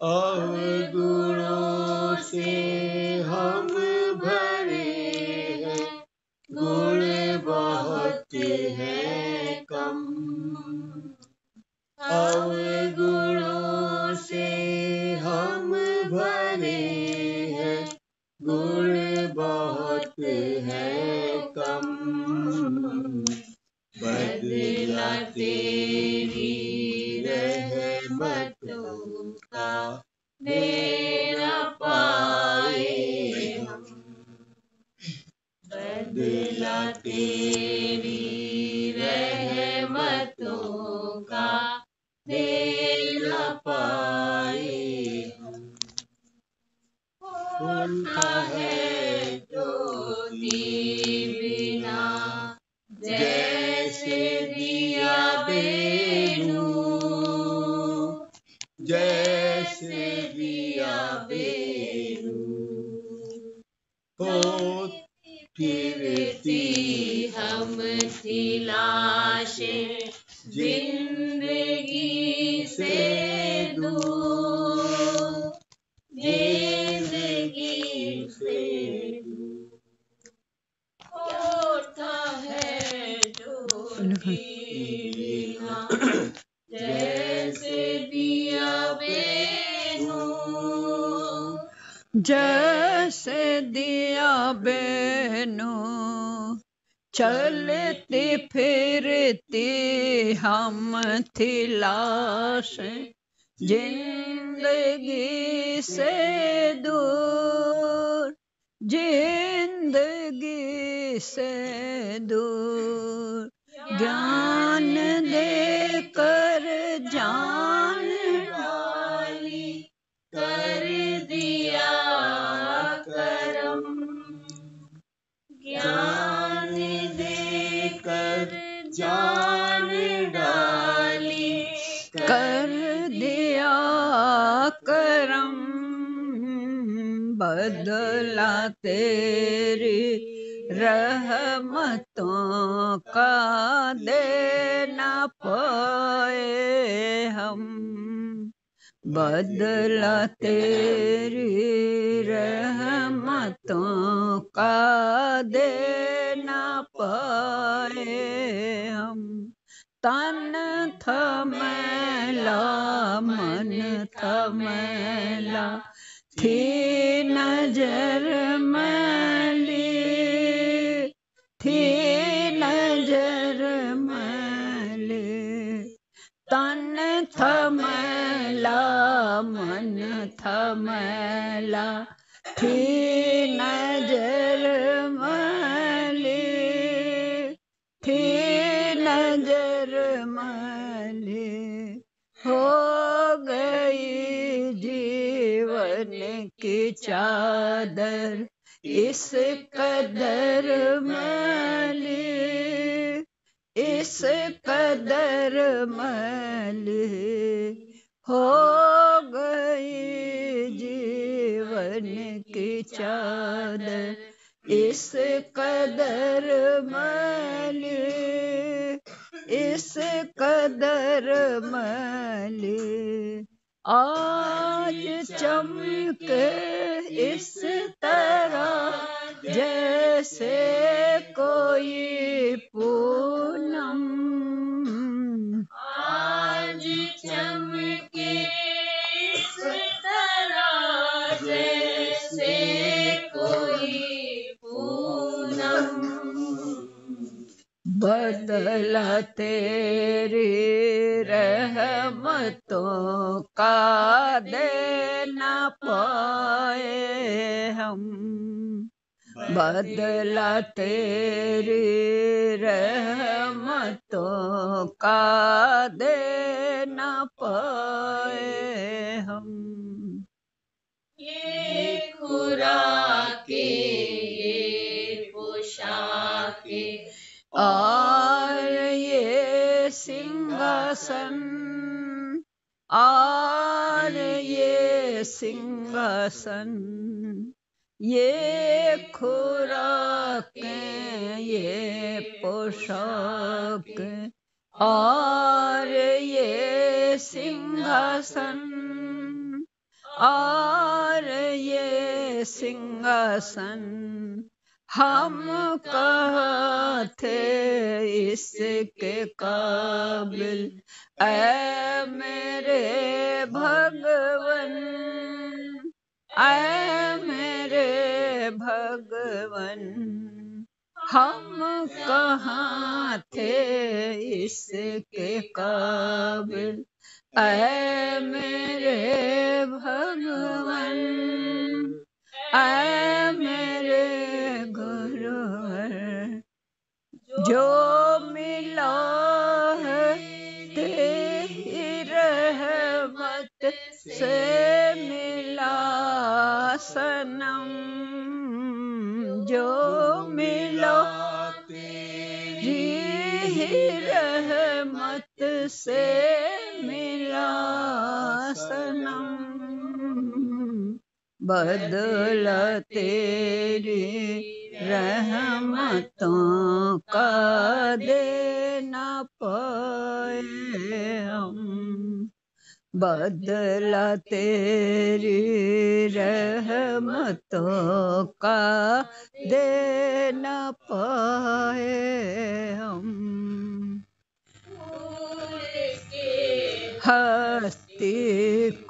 और गुणों से बदला तेरी रहमतों का देना पाए हम बदला तेरी रहमतों का देना पाए हम तन थमला मन थमला थे नजर मले थे नजर मले तन थमला मन थमला थे नजर मले के चादर इस कदर मल इस कदर मल हो गई जीवन की चादर इस कदर मले इस कदर मल आज चमके इस तरह जैसे कोई पूनम आज चमके बदला तेरी रहमतों का देना पाए हम बदला तेरे रहमतों का देना पाए हम ये के ये पोशाके और ये सिंहासन और ये सिंहासन ये खुराक ये पोशाक और सिंहासन और सिंहासन हम कहा थे इसके काबिल ऐ मेरे भगवन ऐ मेरे भगवन हम कहा थे इसके काबिल ऐ मेरे भगवन ऐ मेरे जो मिला है तेरी रहमत से मिला सनम जो मिला तेरी रहमत से मिला सनम बदला तेरी रहमतों का देना पाए हम बदला तेरी रहमतों का देना पाए हम हस्ती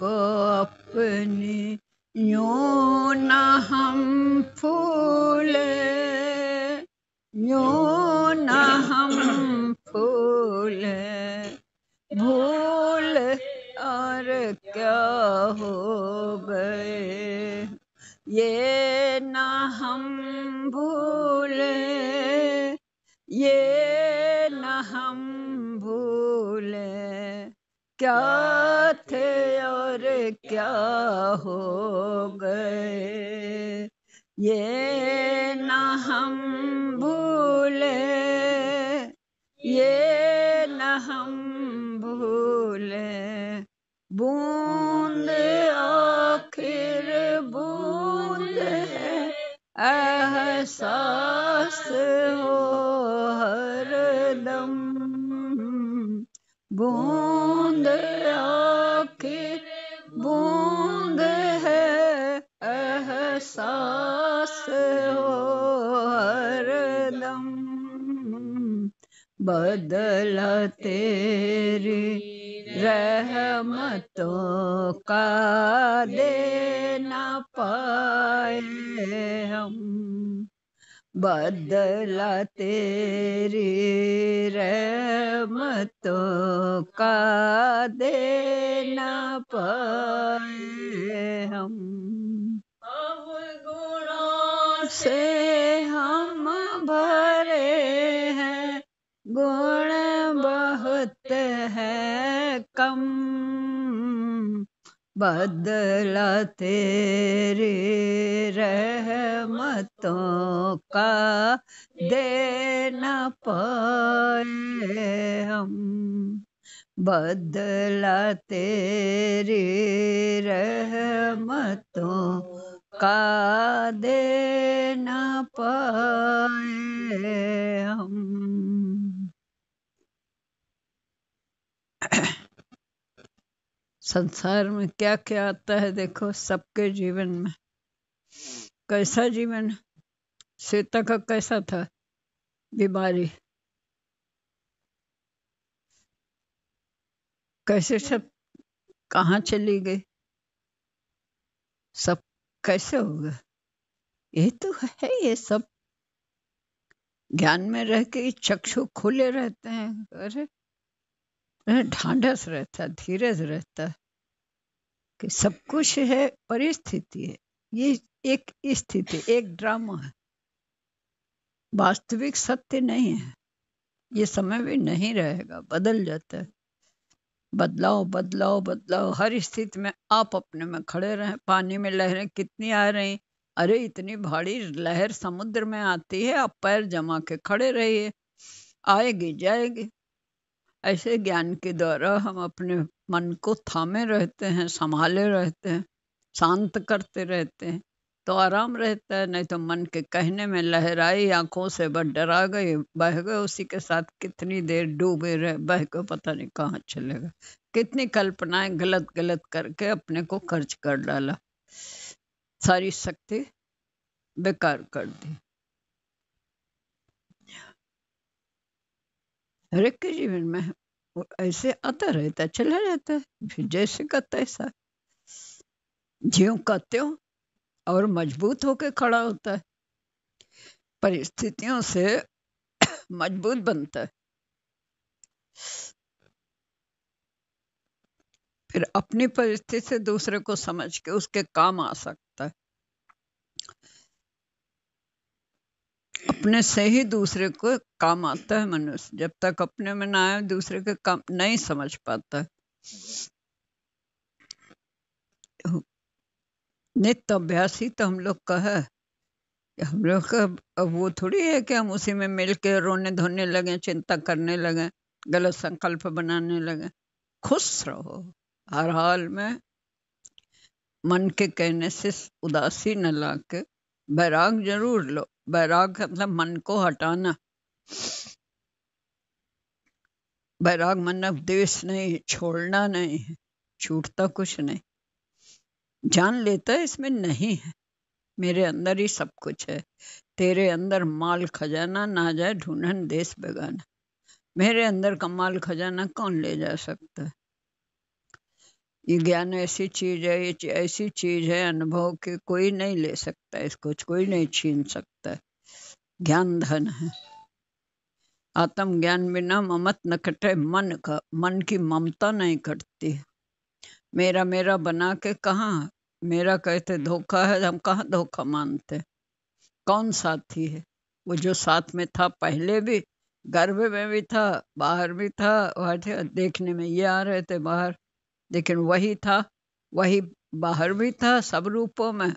को अपनी यो हम फूले यो हम फूले भूल और क्या हो गए ये न हम भूले ये न हम भूले क्या थे और क्या हो गए ये बदलते संसार में क्या क्या आता है देखो सबके जीवन में कैसा जीवन सीता का कैसा था बीमारी कैसे सब कहा चली गई सब कैसे होगा ये तो है ये सब ज्ञान में रह के चक्षु खुले रहते हैं अरे ढांढस रहता धीरज रहता कि सब कुछ है परिस्थिति है ये एक स्थिति एक ड्रामा है वास्तविक सत्य नहीं है ये समय भी नहीं रहेगा बदल जाता है बदलाव बदलाव बदलाव हर स्थिति में आप अपने में खड़े रहे पानी में लहरें कितनी आ रही अरे इतनी भारी लहर समुद्र में आती है आप पैर जमा के खड़े रहिए आएगी जाएगी ऐसे ज्ञान के द्वारा हम अपने मन को थामे रहते हैं संभाले रहते हैं शांत करते रहते हैं तो आराम रहता है नहीं तो मन के कहने में लहराई आंखों से बस डरा गए बह गए उसी के साथ कितनी देर डूबे रहे बह के पता नहीं कहाँ चलेगा कितनी कल्पनाएं गलत गलत करके अपने को खर्च कर डाला सारी शक्ति बेकार कर दी हर एक के जीवन में ऐसे आता रहता है चला रहता है फिर जैसे का तैसा ज्यो का त्यो और मजबूत होके खड़ा होता है परिस्थितियों से मजबूत बनता है फिर अपनी परिस्थिति से दूसरे को समझ के उसके काम आ सकता है अपने से ही दूसरे को काम आता है मनुष्य जब तक अपने में ना आए दूसरे के काम नहीं समझ पाता नित्य अभ्यास ही तो हम लोग का है हम लोग का वो थोड़ी है कि हम उसी में मिल के रोने धोने लगे चिंता करने लगे गलत संकल्प बनाने लगे खुश रहो हर हाल में मन के कहने से उदासी न ला के बैराग जरूर लो बैराग मतलब मन को हटाना बैराग मतलब देश नहीं छोड़ना नहीं है छूटता कुछ नहीं जान लेता है इसमें नहीं है मेरे अंदर ही सब कुछ है तेरे अंदर माल खजाना ना जाए ढूंढन देश बेगाना मेरे अंदर का माल खजाना कौन ले जा सकता है ये ज्ञान ऐसी चीज है ये ऐसी चीज है अनुभव के कोई नहीं ले सकता इसको कोई नहीं छीन सकता ज्ञान धन है आत्म ज्ञान बिना ममत न कटे मन का मन की ममता नहीं कटती मेरा मेरा बना के कहाँ मेरा कहते धोखा है हम कहाँ धोखा मानते कौन साथी है वो जो साथ में था पहले भी गर्भ में भी था बाहर भी था देखने में ये आ रहे थे बाहर लेकिन वही था वही बाहर भी था सब रूपों में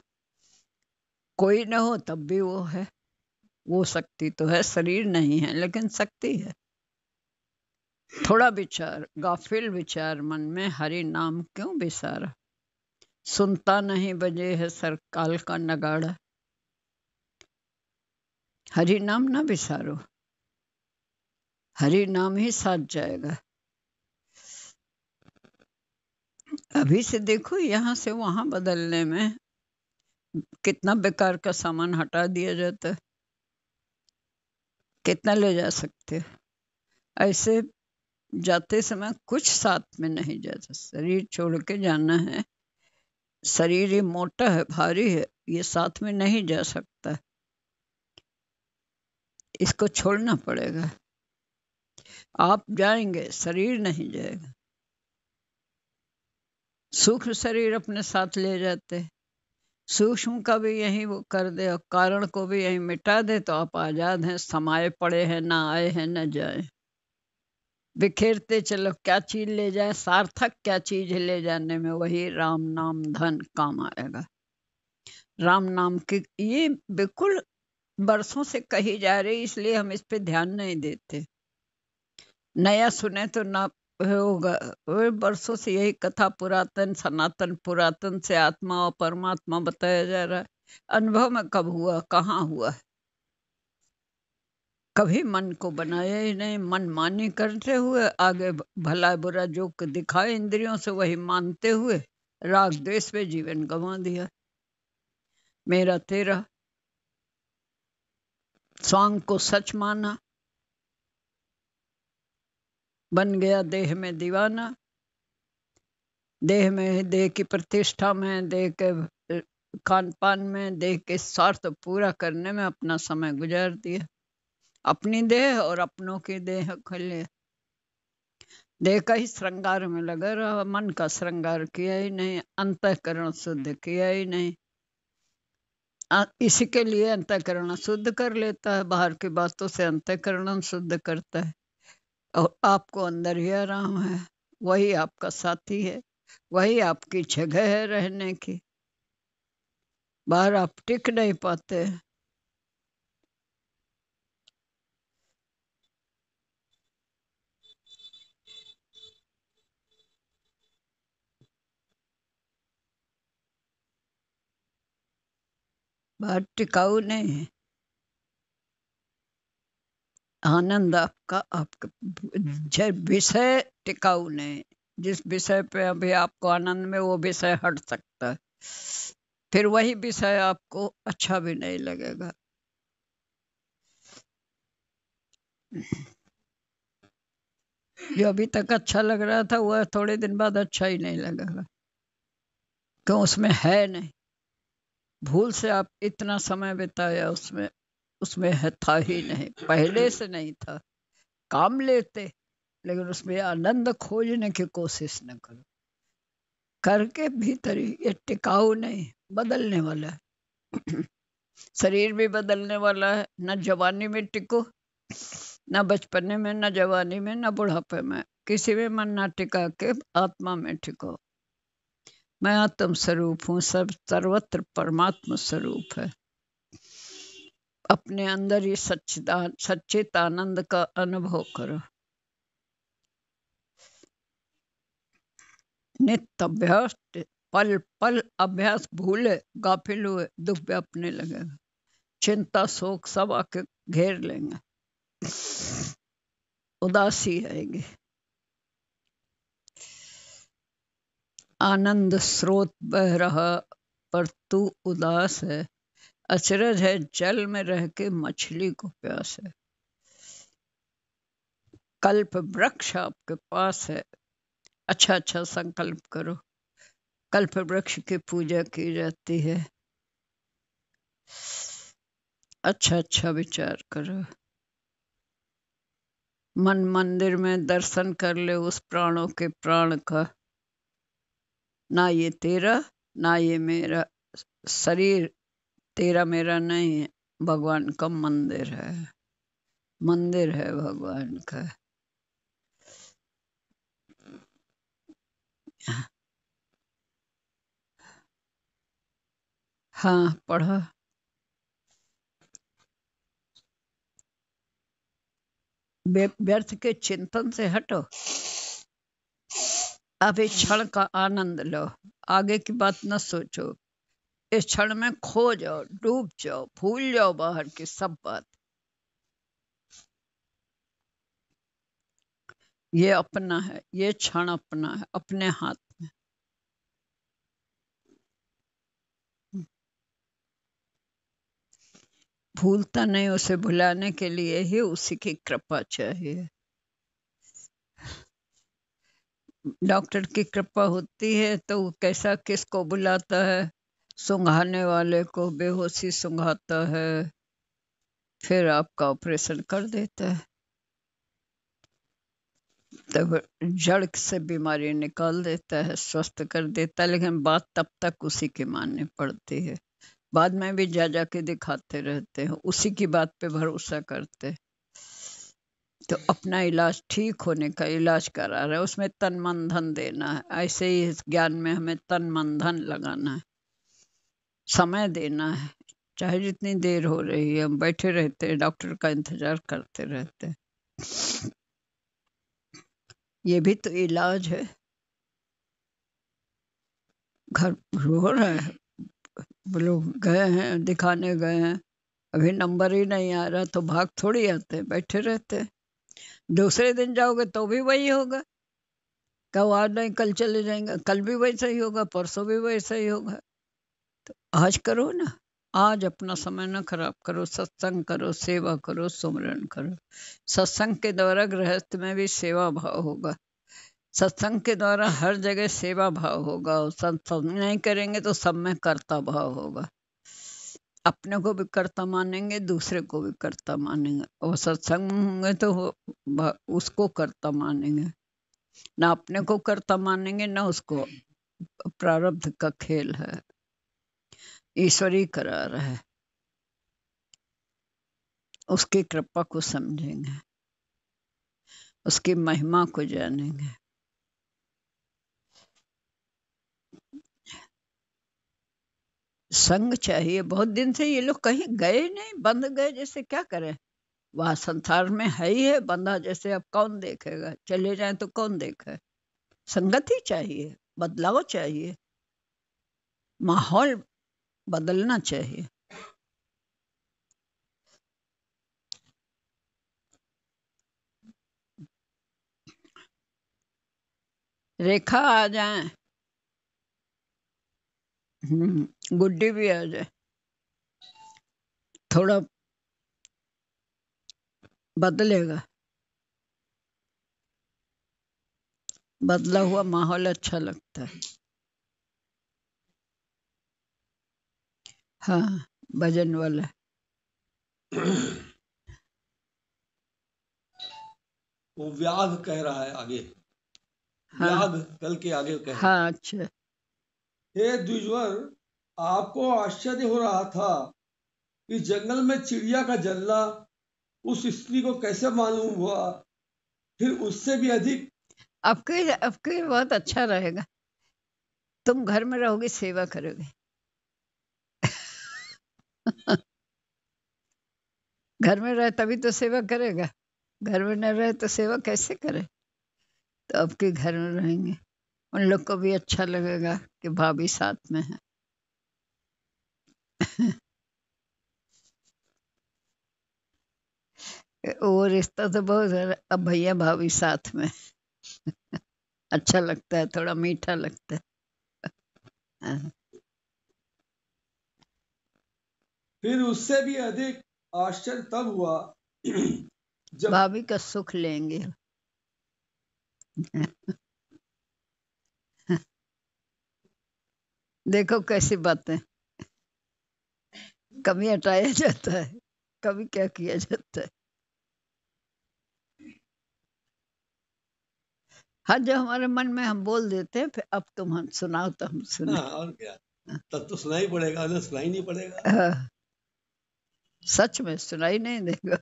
कोई ना हो तब भी वो है वो शक्ति तो है शरीर नहीं है लेकिन शक्ति है थोड़ा विचार गाफिल विचार मन में हरि नाम क्यों बिसारा सुनता नहीं बजे है सरकाल का नगाड़ा हरि नाम ना बिसारो हरि नाम ही साथ जाएगा अभी से देखो यहाँ से वहां बदलने में कितना बेकार का सामान हटा दिया जाता है कितना ले जा सकते ऐसे जाते समय कुछ साथ में नहीं जाता शरीर छोड़ के जाना है शरीर ये मोटा है भारी है ये साथ में नहीं जा सकता इसको छोड़ना पड़ेगा आप जाएंगे शरीर नहीं जाएगा सूक्ष्म शरीर अपने साथ ले जाते सूक्ष्म का भी यही वो कर दे और कारण को भी यही मिटा दे तो आप आज़ाद हैं समाये पड़े हैं ना आए हैं ना जाए बिखेरते चलो क्या चीज ले जाए सार्थक क्या चीज ले जाने में वही राम नाम धन काम आएगा राम नाम की ये बिल्कुल बरसों से कही जा रही इसलिए हम इस पे ध्यान नहीं देते नया सुने तो ना होगा वे बरसों से यही कथा पुरातन सनातन पुरातन से आत्मा और परमात्मा बताया जा रहा है अनुभव में कब हुआ कहाँ हुआ है कभी मन को बनाया ही नहीं मन मानी करते हुए आगे भला बुरा जो दिखाए इंद्रियों से वही मानते हुए राग द्वेष में जीवन गंवा दिया मेरा तेरा स्वांग को सच माना बन गया देह में दीवाना देह में देह की प्रतिष्ठा में देह के खान पान में देह के स्वार्थ पूरा करने में अपना समय गुजार दिया अपनी देह और अपनों की देह खले देह का ही श्रृंगार में लगा रहा मन का श्रृंगार किया ही नहीं अंतकरण शुद्ध किया ही नहीं इसी के लिए अंतकरण शुद्ध कर लेता है बाहर की बातों से अंतकरण शुद्ध करता है और आपको अंदर ही आराम है वही आपका साथी है वही आपकी जगह है रहने की बाहर आप टिक नहीं पाते बाहर टिकाऊ नहीं है आनंद आपका आपका हम्म। विषय टिकाऊ नहीं जिस विषय पे अभी आपको आनंद में वो विषय हट सकता है फिर वही विषय आपको अच्छा भी नहीं लगेगा जो अभी तक अच्छा लग रहा था वह थोड़े दिन बाद अच्छा ही नहीं लगेगा क्यों उसमें है नहीं भूल से आप इतना समय बिताया उसमें उसमें है था ही नहीं पहले से नहीं था काम लेते लेकिन उसमें आनंद खोजने की कोशिश न करो करके भीतर ये टिकाऊ नहीं बदलने वाला है शरीर भी बदलने वाला है न जवानी में टिको ना बचपने में न जवानी में न बुढ़ापे में किसी में मन ना टिका के आत्मा में टिको मैं आत्म स्वरूप हूँ सब सर्वत्र परमात्मा स्वरूप है अपने अंदर ही सच्चिदा सच्चित आनंद का अनुभव करो नित्य अभ्यास पल पल अभ्यास भूले गाफिल हुए दुख व्यापने लगेगा चिंता शोक सब आके घेर लेंगे उदासी आएगी आनंद स्रोत बह रहा पर तू उदास है अचरज है जल में रह के मछली को प्यास है कल्प वृक्ष आपके पास है अच्छा अच्छा संकल्प करो कल्प वृक्ष की पूजा की जाती है अच्छा अच्छा विचार करो मन मंदिर में दर्शन कर ले उस प्राणों के प्राण का ना ये तेरा ना ये मेरा शरीर तेरा मेरा नहीं भगवान का मंदिर है मंदिर है भगवान का हाँ पढ़ा व्यर्थ के चिंतन से हटो अभी क्षण का आनंद लो आगे की बात न सोचो इस क्षण में खो जाओ डूब जाओ भूल जाओ बाहर की सब बात ये अपना है ये क्षण अपना है अपने हाथ में भूलता नहीं उसे भुलाने के लिए ही उसी की कृपा चाहिए डॉक्टर की कृपा होती है तो कैसा किसको बुलाता है सुंघाने वाले को बेहोशी सुंघाता है फिर आपका ऑपरेशन कर देता है तब जड़ से बीमारी निकाल देता है स्वस्थ कर देता है लेकिन बात तब तक उसी के माननी पड़ती है बाद में भी जा जा के दिखाते रहते हैं उसी की बात पे भरोसा करते हैं तो अपना इलाज ठीक होने का इलाज करा रहे उसमें तन मन धन देना है ऐसे ही इस ज्ञान में हमें तन मन धन लगाना है समय देना है चाहे जितनी देर हो रही है हम बैठे रहते हैं डॉक्टर का इंतजार करते रहते हैं ये भी तो इलाज है घर हो रहे हैं लोग गए हैं दिखाने गए हैं अभी नंबर ही नहीं आ रहा तो भाग थोड़ी आते हैं बैठे रहते हैं दूसरे दिन जाओगे तो भी वही होगा कब आज नहीं कल चले जाएंगे कल भी वैसा ही होगा परसों भी वैसा ही होगा तो आज करो ना आज अपना समय ना खराब करो सत्संग करो सेवा करो सुमरण करो सत्संग के द्वारा गृहस्थ में भी सेवा भाव होगा सत्संग के द्वारा हर जगह सेवा भाव होगा और सत्संग नहीं करेंगे तो सब में कर्ता भाव होगा अपने को भी कर्ता मानेंगे दूसरे को भी कर्ता मानेंगे और सत्संग में होंगे तो उसको कर्ता मानेंगे ना अपने को कर्ता मानेंगे ना उसको प्रारब्ध का खेल है ईश्वरी करा रहा है उसकी कृपा को समझेंगे उसकी महिमा को जानेंगे संग चाहिए बहुत दिन से ये लोग कहीं गए नहीं बंद गए जैसे क्या करें वह संसार में है ही है बंदा जैसे अब कौन देखेगा चले जाए तो कौन देखे संगति चाहिए बदलाव चाहिए माहौल बदलना चाहिए रेखा आ जाए हम्म, गुड्डी भी आ जाए थोड़ा बदलेगा बदला हुआ माहौल अच्छा लगता है हाँ भजन वाला वो व्याघ कह रहा है आगे हाँ, व्याघ कल के आगे कह हाँ अच्छा हे द्विजवर आपको आश्चर्य हो रहा था कि जंगल में चिड़िया का जल्ला उस स्त्री को कैसे मालूम हुआ फिर उससे भी अधिक आपके आपके बहुत अच्छा रहेगा तुम घर में रहोगे सेवा करोगे घर में रहे तभी तो सेवा करेगा घर में न रहे तो सेवा कैसे करे तो अब के घर में रहेंगे उन लोग को भी अच्छा लगेगा कि भाभी साथ में है वो रिश्ता तो बहुत अब भैया भाभी साथ में अच्छा लगता है थोड़ा मीठा लगता है हाँ। फिर उससे भी अधिक आश्चर्य तब हुआ जब भाभी का सुख लेंगे देखो कैसी बातें कभी हटाया जाता है कभी क्या किया जाता है हाँ जो हमारे मन में हम बोल देते हैं फिर अब तुम हम सुनाओ तो हम सुना हाँ, और क्या तब तो सुना ही पड़ेगा सुना ही नहीं पड़ेगा हाँ। सच में सुनाई नहीं देगा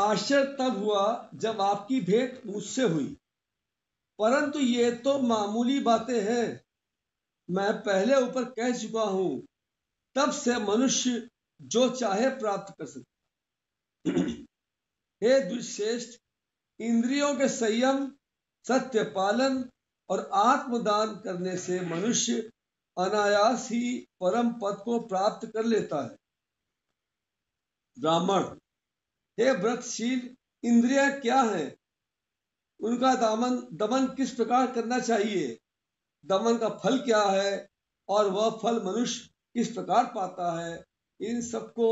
आश्चर्य तब हुआ जब आपकी भेंट मुझसे हुई परंतु ये तो मामूली बातें हैं मैं पहले ऊपर कह चुका हूं तब से मनुष्य जो चाहे प्राप्त कर सकता हे दुश्रेष्ठ इंद्रियों के संयम सत्य पालन और आत्मदान करने से मनुष्य अनायास ही परम पद को प्राप्त कर लेता है ब्राह्मण हे व्रतशील इंद्रिया क्या है उनका दमन दमन किस प्रकार करना चाहिए दमन का फल क्या है और वह फल मनुष्य किस प्रकार पाता है इन सबको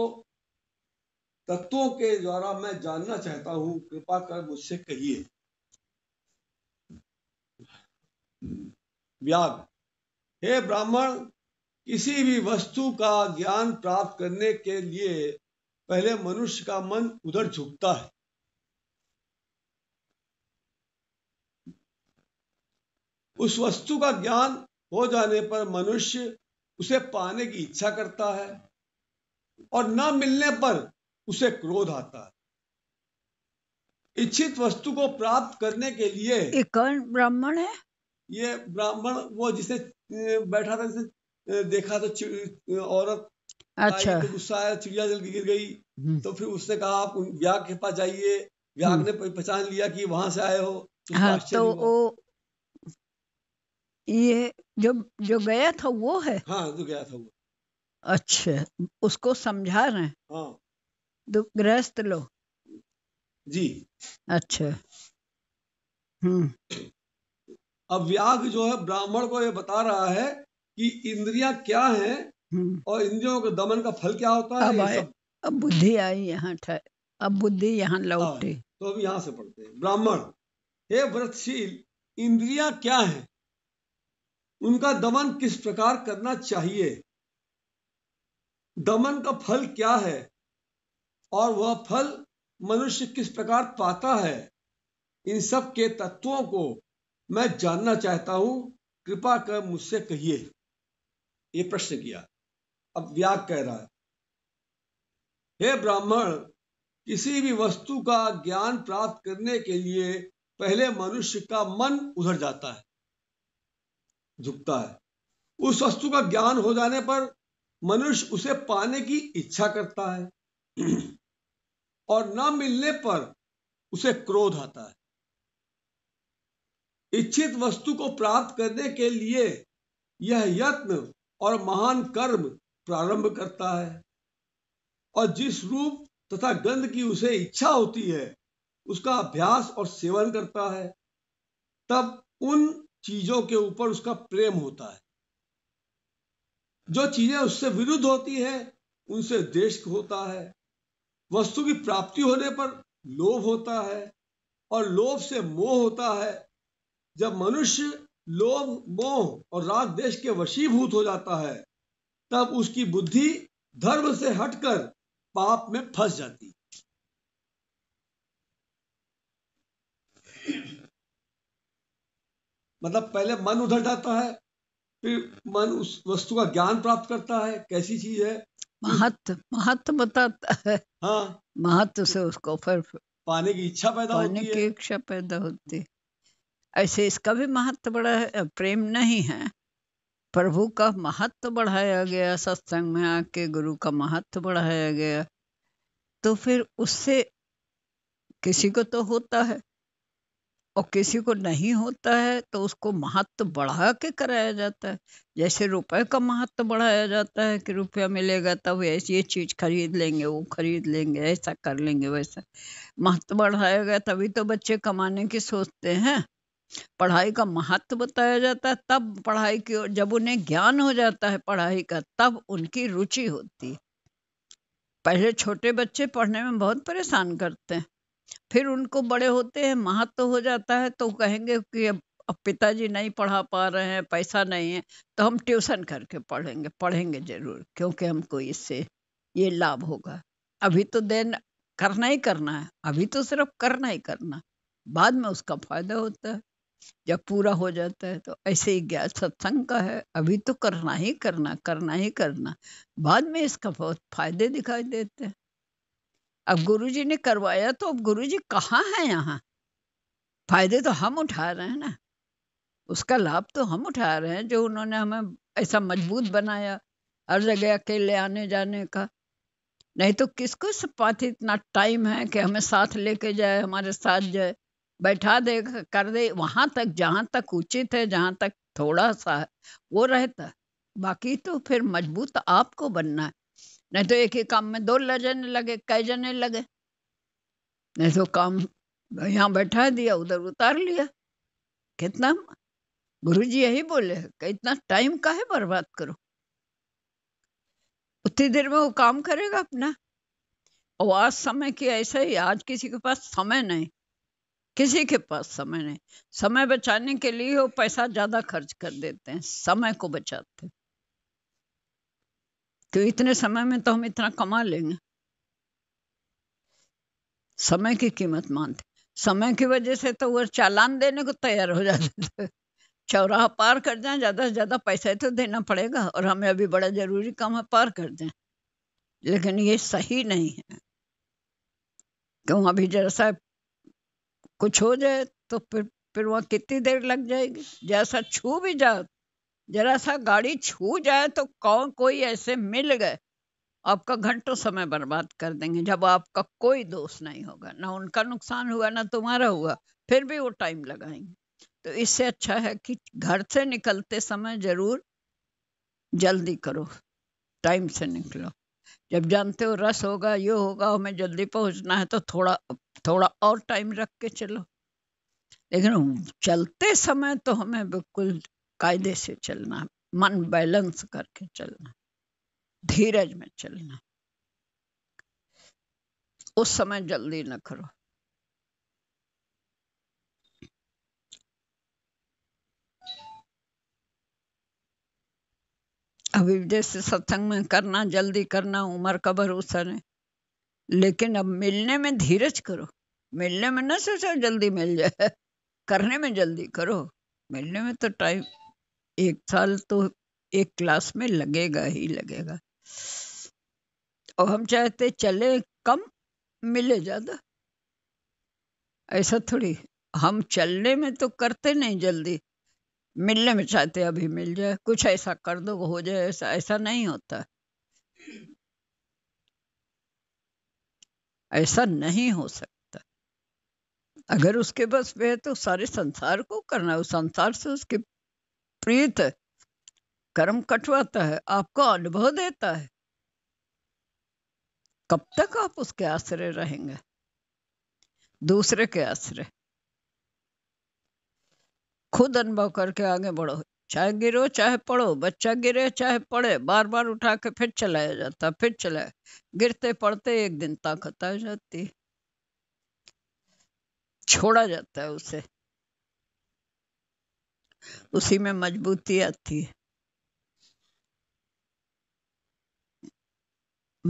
तत्वों के द्वारा मैं जानना चाहता हूं कृपा कर मुझसे कहिए व्याग हे ब्राह्मण किसी भी वस्तु का ज्ञान प्राप्त करने के लिए पहले मनुष्य का मन उधर झुकता है उस वस्तु का ज्ञान हो जाने पर मनुष्य उसे पाने की इच्छा करता है और न मिलने पर उसे क्रोध आता है इच्छित वस्तु को प्राप्त करने के लिए कौन ब्राह्मण है ये ब्राह्मण वो जिसे बैठा था जैसे देखा तो औरत अच्छा तो गुस्सा आया चिड़िया जल गिर गई हम्म। तो फिर उससे कहा आप व्याग के पास जाइए व्याग हम्म। ने पहचान लिया कि वहां से आए हो हाँ, तो हाँ तो वो ये जो जो गया था वो है हाँ जो गया था वो अच्छा उसको समझा रहे हैं हाँ तो गृहस्थ लोग जी अच्छा हम्म अब व्याघ जो है ब्राह्मण को ये बता रहा है कि इंद्रियां क्या हैं हम्म। और इंद्रियों के दमन का फल क्या होता है अब, अब बुद्धि आई यहाँ अब बुद्धि यहाँ हाँ, लौटे तो अब यहाँ से पढ़ते हैं ब्राह्मण हे व्रतशील इंद्रियां क्या हैं उनका दमन किस प्रकार करना चाहिए दमन का फल क्या है और वह फल मनुष्य किस प्रकार पाता है इन सब के तत्वों को मैं जानना चाहता हूं कृपा कर मुझसे कहिए ये प्रश्न किया अब व्याग कह रहा है हे ब्राह्मण किसी भी वस्तु का ज्ञान प्राप्त करने के लिए पहले मनुष्य का मन उधर जाता है झुकता है उस वस्तु का ज्ञान हो जाने पर मनुष्य उसे पाने की इच्छा करता है और न मिलने पर उसे क्रोध आता है इच्छित वस्तु को प्राप्त करने के लिए यह यत्न और महान कर्म प्रारंभ करता है और जिस रूप तथा गंध की उसे इच्छा होती है उसका अभ्यास और सेवन करता है तब उन चीजों के ऊपर उसका प्रेम होता है जो चीजें उससे विरुद्ध होती है उनसे देश होता है वस्तु की प्राप्ति होने पर लोभ होता है और लोभ से मोह होता है जब मनुष्य लोभ मोह और राग देश के वशीभूत हो जाता है तब उसकी बुद्धि धर्म से हटकर पाप में फंस जाती मतलब पहले मन उधर जाता है फिर मन उस वस्तु का ज्ञान प्राप्त करता है कैसी चीज है महत्व महत्व बताता है हाँ महत्व से उसको फिर पाने की इच्छा पैदा पाने होती की इच्छा पैदा होती है ऐसे इसका भी महत्व बड़ा है प्रेम नहीं है प्रभु का महत्व बढ़ाया गया सत्संग में आके गुरु का महत्व बढ़ाया गया तो फिर उससे किसी को तो होता है और किसी को नहीं होता है तो उसको महत्व बढ़ा के कराया जाता है जैसे रुपए का महत्व बढ़ाया जाता है कि रुपया मिलेगा तब ऐसी ये चीज़ खरीद लेंगे वो खरीद लेंगे ऐसा कर लेंगे वैसा महत्व बढ़ाया गया तभी तो बच्चे कमाने की सोचते हैं पढ़ाई का महत्व बताया जाता है तब पढ़ाई की ओर जब उन्हें ज्ञान हो जाता है पढ़ाई का तब उनकी रुचि होती है पहले छोटे बच्चे पढ़ने में बहुत परेशान करते हैं फिर उनको बड़े होते हैं महत्व हो जाता है तो कहेंगे कि अब अब पिताजी नहीं पढ़ा पा रहे हैं पैसा नहीं है तो हम ट्यूशन करके पढ़ेंगे पढ़ेंगे जरूर क्योंकि हमको इससे ये लाभ होगा अभी तो देन करना ही करना है अभी तो सिर्फ करना ही करना बाद में उसका फायदा होता है जब पूरा हो जाता है तो ऐसे ही ज्ञान सत्संग का है अभी तो करना ही करना करना ही करना बाद में इसका बहुत फायदे दिखाई देते हैं अब गुरुजी ने करवाया तो अब गुरुजी कहाँ है यहाँ फायदे तो हम उठा रहे हैं ना उसका लाभ तो हम उठा रहे हैं जो उन्होंने हमें ऐसा मजबूत बनाया हर जगह अकेले आने जाने का नहीं तो किसको इस पाथ इतना टाइम है कि हमें साथ लेके जाए हमारे साथ जाए बैठा दे कर दे वहां तक जहां तक उचित है जहां तक थोड़ा सा है वो रहता बाकी तो फिर मजबूत आपको बनना है नहीं तो एक ही काम में दो लजने लगे कई जने लगे नहीं तो काम यहाँ बैठा दिया उधर उतार लिया कितना गुरु जी यही बोले कि इतना टाइम काहे बर्बाद करो उतनी देर में वो काम करेगा अपना और आज समय की ऐसा ही आज किसी के पास समय नहीं किसी के पास समय नहीं समय बचाने के लिए वो पैसा ज्यादा खर्च कर देते हैं समय को बचाते तो इतने समय में तो हम इतना कमा लेंगे समय की कीमत मानते समय की वजह से तो वह चालान देने को तैयार हो जाते थे चौराहा पार कर जाए ज्यादा से ज्यादा पैसा तो देना पड़ेगा और हमें अभी बड़ा जरूरी काम है पार कर जाए लेकिन ये सही नहीं है क्यों अभी जरा सा कुछ हो जाए तो फिर फिर वहाँ कितनी देर लग जाएगी जैसा छू भी जाओ जरा सा गाड़ी छू जाए तो कौन कोई ऐसे मिल गए आपका घंटों समय बर्बाद कर देंगे जब आपका कोई दोस्त नहीं होगा ना उनका नुकसान हुआ ना तुम्हारा हुआ फिर भी वो टाइम लगाएंगे तो इससे अच्छा है कि घर से निकलते समय जरूर जल्दी करो टाइम से निकलो जब जानते हो रस होगा ये होगा हमें जल्दी पहुंचना है तो थोड़ा थोड़ा और टाइम रख के चलो लेकिन चलते समय तो हमें बिल्कुल कायदे से चलना है मन बैलेंस करके चलना धीरज में चलना उस समय जल्दी न करो अभी जैसे सत्संग में करना जल्दी करना उम्र का भरोसा नहीं लेकिन अब मिलने में धीरज करो मिलने में ना सोचो जल्दी मिल जाए करने में जल्दी करो मिलने में तो टाइम एक साल तो एक क्लास में लगेगा ही लगेगा और हम चाहते चले कम मिले ज़्यादा ऐसा थोड़ी हम चलने में तो करते नहीं जल्दी मिलने में चाहते अभी मिल जाए कुछ ऐसा कर दो हो जाए ऐसा ऐसा नहीं होता ऐसा नहीं हो सकता अगर उसके बस में है तो सारे संसार को करना उस संसार से उसके प्रीत कर्म कटवाता है आपको अनुभव देता है कब तक आप उसके आश्रय रहेंगे दूसरे के आश्रय खुद अनुभव करके आगे बढ़ो चाहे गिरो चाहे पढ़ो बच्चा गिरे चाहे पढ़े बार बार उठा के फिर चलाया जाता फिर चलाया गिरते पड़ते एक दिन ताकत आ जाती छोड़ा जाता है उसे उसी में मजबूती आती है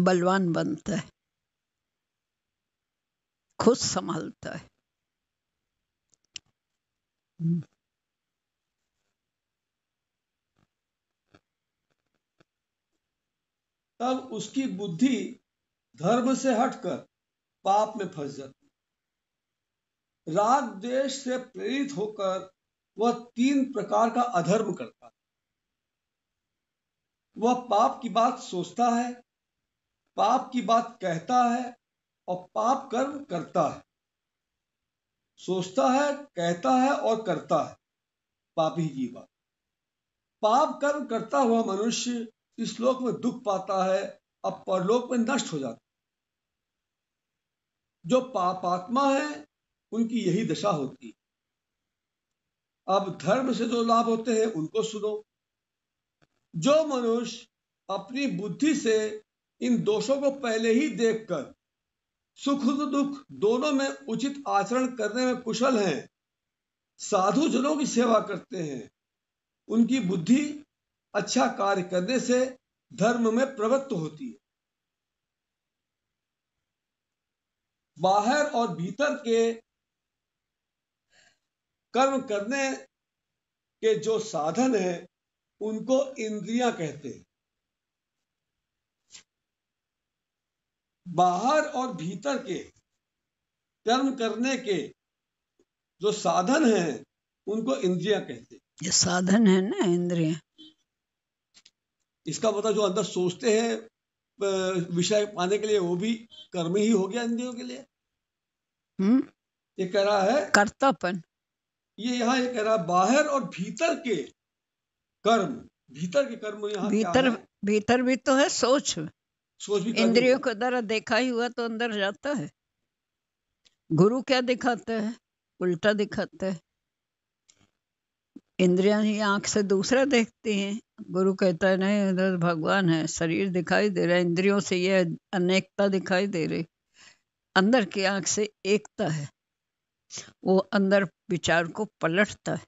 बलवान बनता है खुद संभालता है तब उसकी बुद्धि धर्म से हटकर पाप में फंस जाती राग देश से प्रेरित होकर वह तीन प्रकार का अधर्म करता है वह पाप की बात सोचता है पाप की बात कहता है और पाप कर्म करता है सोचता है कहता है और करता है पापी की बात पाप कर्म करता हुआ मनुष्य इस लोक में दुख पाता है अब परलोक में नष्ट हो जाता जो पापात्मा है उनकी यही दशा होती है अब धर्म से जो लाभ होते हैं उनको सुनो जो मनुष्य अपनी बुद्धि से इन दोषों को पहले ही देखकर सुख दुख दोनों में उचित आचरण करने में कुशल हैं साधु जनों की सेवा करते हैं उनकी बुद्धि अच्छा कार्य करने से धर्म में प्रवृत्त होती है बाहर और भीतर के कर्म करने के जो साधन है उनको इंद्रियां कहते हैं बाहर और भीतर के कर्म करने के जो साधन है उनको इंद्रियां कहते हैं ये साधन है ना इंद्रियां इसका मतलब जो अंदर सोचते हैं विषय पाने के लिए वो भी कर्म ही हो गया इंद्रियों के लिए हम्म ये कह रहा है कर्तापन ये यहाँ ये कह रहा है बाहर और भीतर के कर्म भीतर के कर्म यहाँ भीतर भीतर भी तो है सोच सोच भी तो इंद्रियों को द्वारा देखा ही हुआ तो अंदर जाता है गुरु क्या दिखाता है उल्टा दिखाता है इंद्रियां ही आंख से दूसरा देखती हैं गुरु कहता है नहीं इधर भगवान है शरीर दिखाई दे रहा है इंद्रियों से यह अनेकता दिखाई दे रही अंदर की आंख से एकता है वो अंदर विचार को पलटता है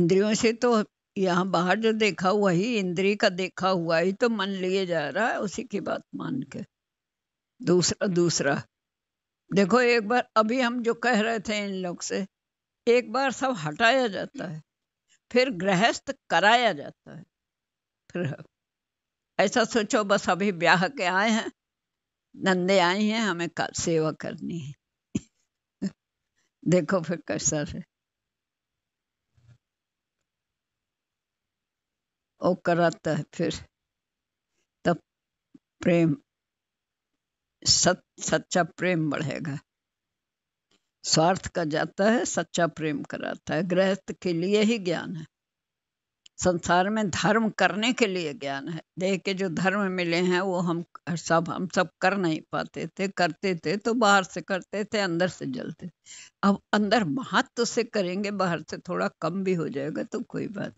इंद्रियों से तो यहाँ बाहर जो देखा हुआ ही इंद्रिय का देखा हुआ ही तो मन लिए जा रहा है उसी की बात मान के दूसरा दूसरा देखो एक बार अभी हम जो कह रहे थे इन लोग से एक बार सब हटाया जाता है फिर गृहस्थ कराया जाता है फिर ऐसा सोचो बस अभी ब्याह के आए हैं नंदे आई हैं हमें सेवा करनी है देखो फिर कैसा है वो कराता है फिर तब प्रेम सत सच्चा प्रेम बढ़ेगा स्वार्थ का जाता है सच्चा प्रेम कराता है गृहस्थ के लिए ही ज्ञान है संसार में धर्म करने के लिए ज्ञान है देह के जो धर्म मिले हैं वो हम सब हम सब कर नहीं पाते थे करते थे तो बाहर से करते थे अंदर से जलते अब अंदर महत्व से करेंगे बाहर से थोड़ा कम भी हो जाएगा तो कोई बात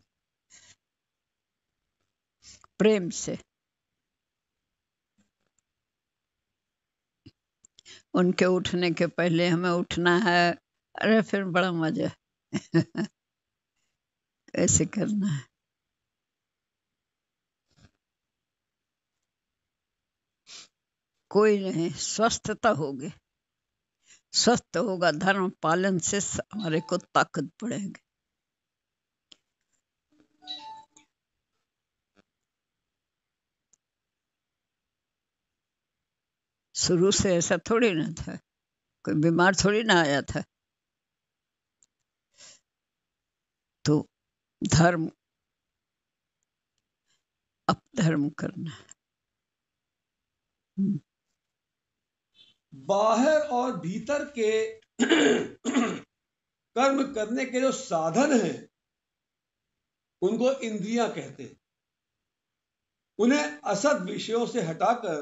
प्रेम से उनके उठने के पहले हमें उठना है अरे फिर बड़ा मजा ऐसे करना है कोई नहीं स्वस्थता होगी स्वस्थ होगा धर्म पालन से हमारे को ताकत पड़ेगी शुरू से ऐसा थोड़ी ना था कोई बीमार थोड़ी ना आया था तो धर्म अब धर्म करना है हम्म। बाहर और भीतर के कर्म करने के जो साधन है उनको इंद्रिया कहते हैं उन्हें असत विषयों से हटाकर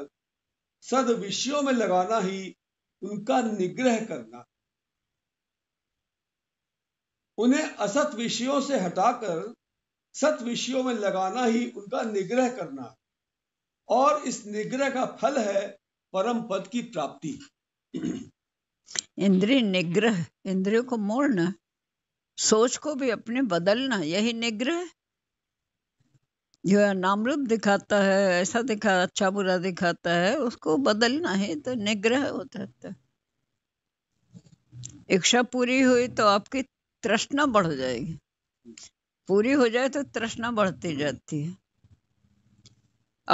सद विषयों में लगाना ही उनका निग्रह करना उन्हें असत विषयों से हटाकर सत विषयों में लगाना ही उनका निग्रह करना और इस निग्रह का फल है परम पद की प्राप्ति इंद्रिय निग्रह इंद्रियों को मोड़ना सोच को भी अपने बदलना यही निग्रह जो है नामरूप दिखाता है ऐसा दिखा अच्छा बुरा दिखाता है उसको बदलना है तो निग्रह होता है इच्छा पूरी हुई तो आपकी तृष्णा बढ़ जाएगी पूरी हो जाए तो तृष्णा बढ़ती जाती है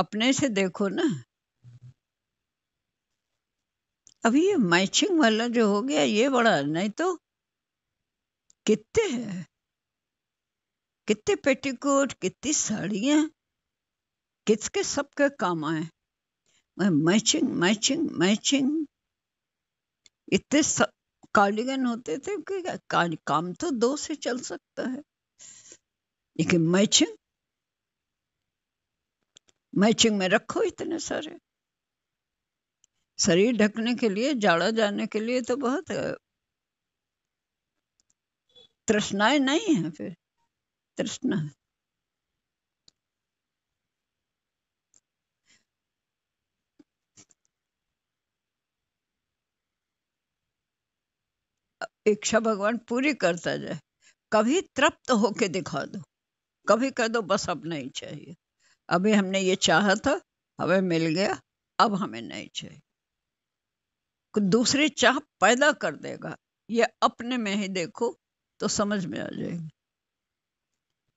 अपने से देखो ना अभी ये मैचिंग वाला जो हो गया ये बड़ा नहीं तो कितने हैं कितने पेटीकोट कितनी साड़ियाँ किसके सबके काम आए मैचिंग मैचिंग मैचिंग इतने कालीगन होते थे कि काम तो दो से चल सकता है लेकिन मैचिंग मैचिंग में रखो इतने सारे शरीर ढकने के लिए जाड़ा जाने के लिए तो बहुत तृष्णाएं नहीं है फिर तृष्ण इच्छा भगवान पूरी करता जाए कभी तृप्त होके दिखा दो कभी कह दो बस अब नहीं चाहिए अभी हमने ये चाहा था हमें मिल गया अब हमें नहीं चाहिए दूसरी चाह पैदा कर देगा ये अपने में ही देखो तो समझ में आ जाएगी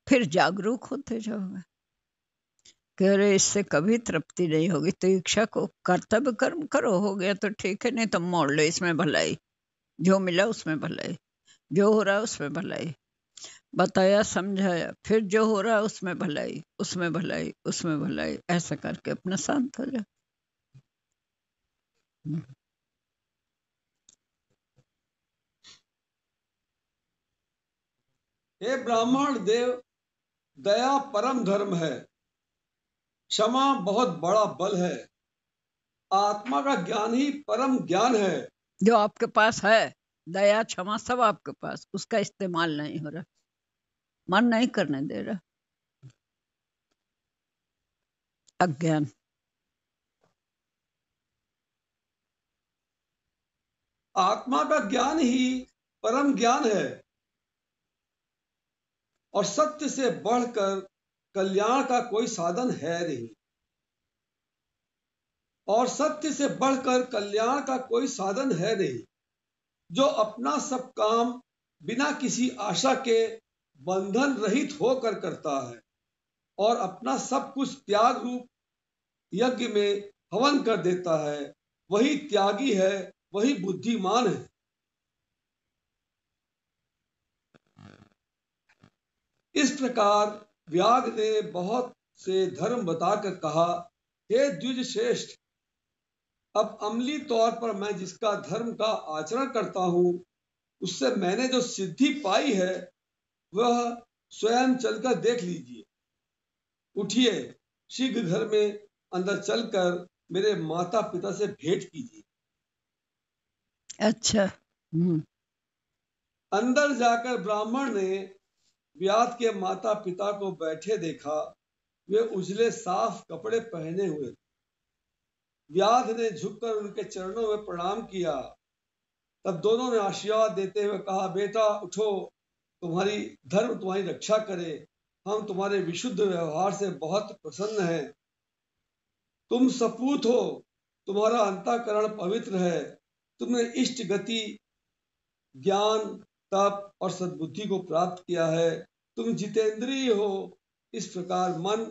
फिर जागरूक होते जाओगे कह रहे इससे कभी तृप्ति नहीं होगी तो इच्छा को कर्तव्य कर्म करो हो गया तो ठीक है नहीं तो मोड़ लो इसमें भलाई जो मिला उसमें भलाई जो हो रहा है उसमें भलाई बताया समझाया फिर जो हो रहा है उसमें भलाई उसमें भलाई उसमें भलाई ऐसा करके अपना शांत हो जाओ हम्म। ब्राह्मण देव दया परम धर्म है क्षमा बहुत बड़ा बल है आत्मा का ज्ञान ही परम ज्ञान है जो आपके पास है दया क्षमा सब आपके पास उसका इस्तेमाल नहीं हो रहा मन नहीं करने दे रहा अज्ञान आत्मा का ज्ञान ही परम ज्ञान है और सत्य से बढ़कर कल्याण का कोई साधन है नहीं और सत्य से बढ़कर कल्याण का कोई साधन है नहीं जो अपना सब काम बिना किसी आशा के बंधन रहित होकर करता है और अपना सब कुछ त्याग रूप यज्ञ में हवन कर देता है वही त्यागी है वही बुद्धिमान है इस प्रकार व्याग ने बहुत से धर्म बताकर कहा हे द्विज श्रेष्ठ अब अमली तौर पर मैं जिसका धर्म का आचरण करता हूं उससे मैंने जो सिद्धि पाई है वह स्वयं चलकर देख लीजिए उठिए शीघ्र घर में अंदर चलकर मेरे माता पिता से भेंट कीजिए अच्छा हम्म। अंदर जाकर ब्राह्मण ने व्यास के माता पिता को बैठे देखा वे उजले साफ कपड़े पहने हुए व्यास ने झुककर उनके चरणों में प्रणाम किया तब दोनों ने आशीर्वाद देते हुए कहा बेटा उठो तुम्हारी धर्म तुम्हारी रक्षा करे हम तुम्हारे विशुद्ध व्यवहार से बहुत प्रसन्न हैं तुम सपूत हो तुम्हारा अंताकरण पवित्र है तुमने इष्ट गति ज्ञान तप और सद्बुद्धि को प्राप्त किया है तुम जितेंद्रीय हो इस प्रकार मन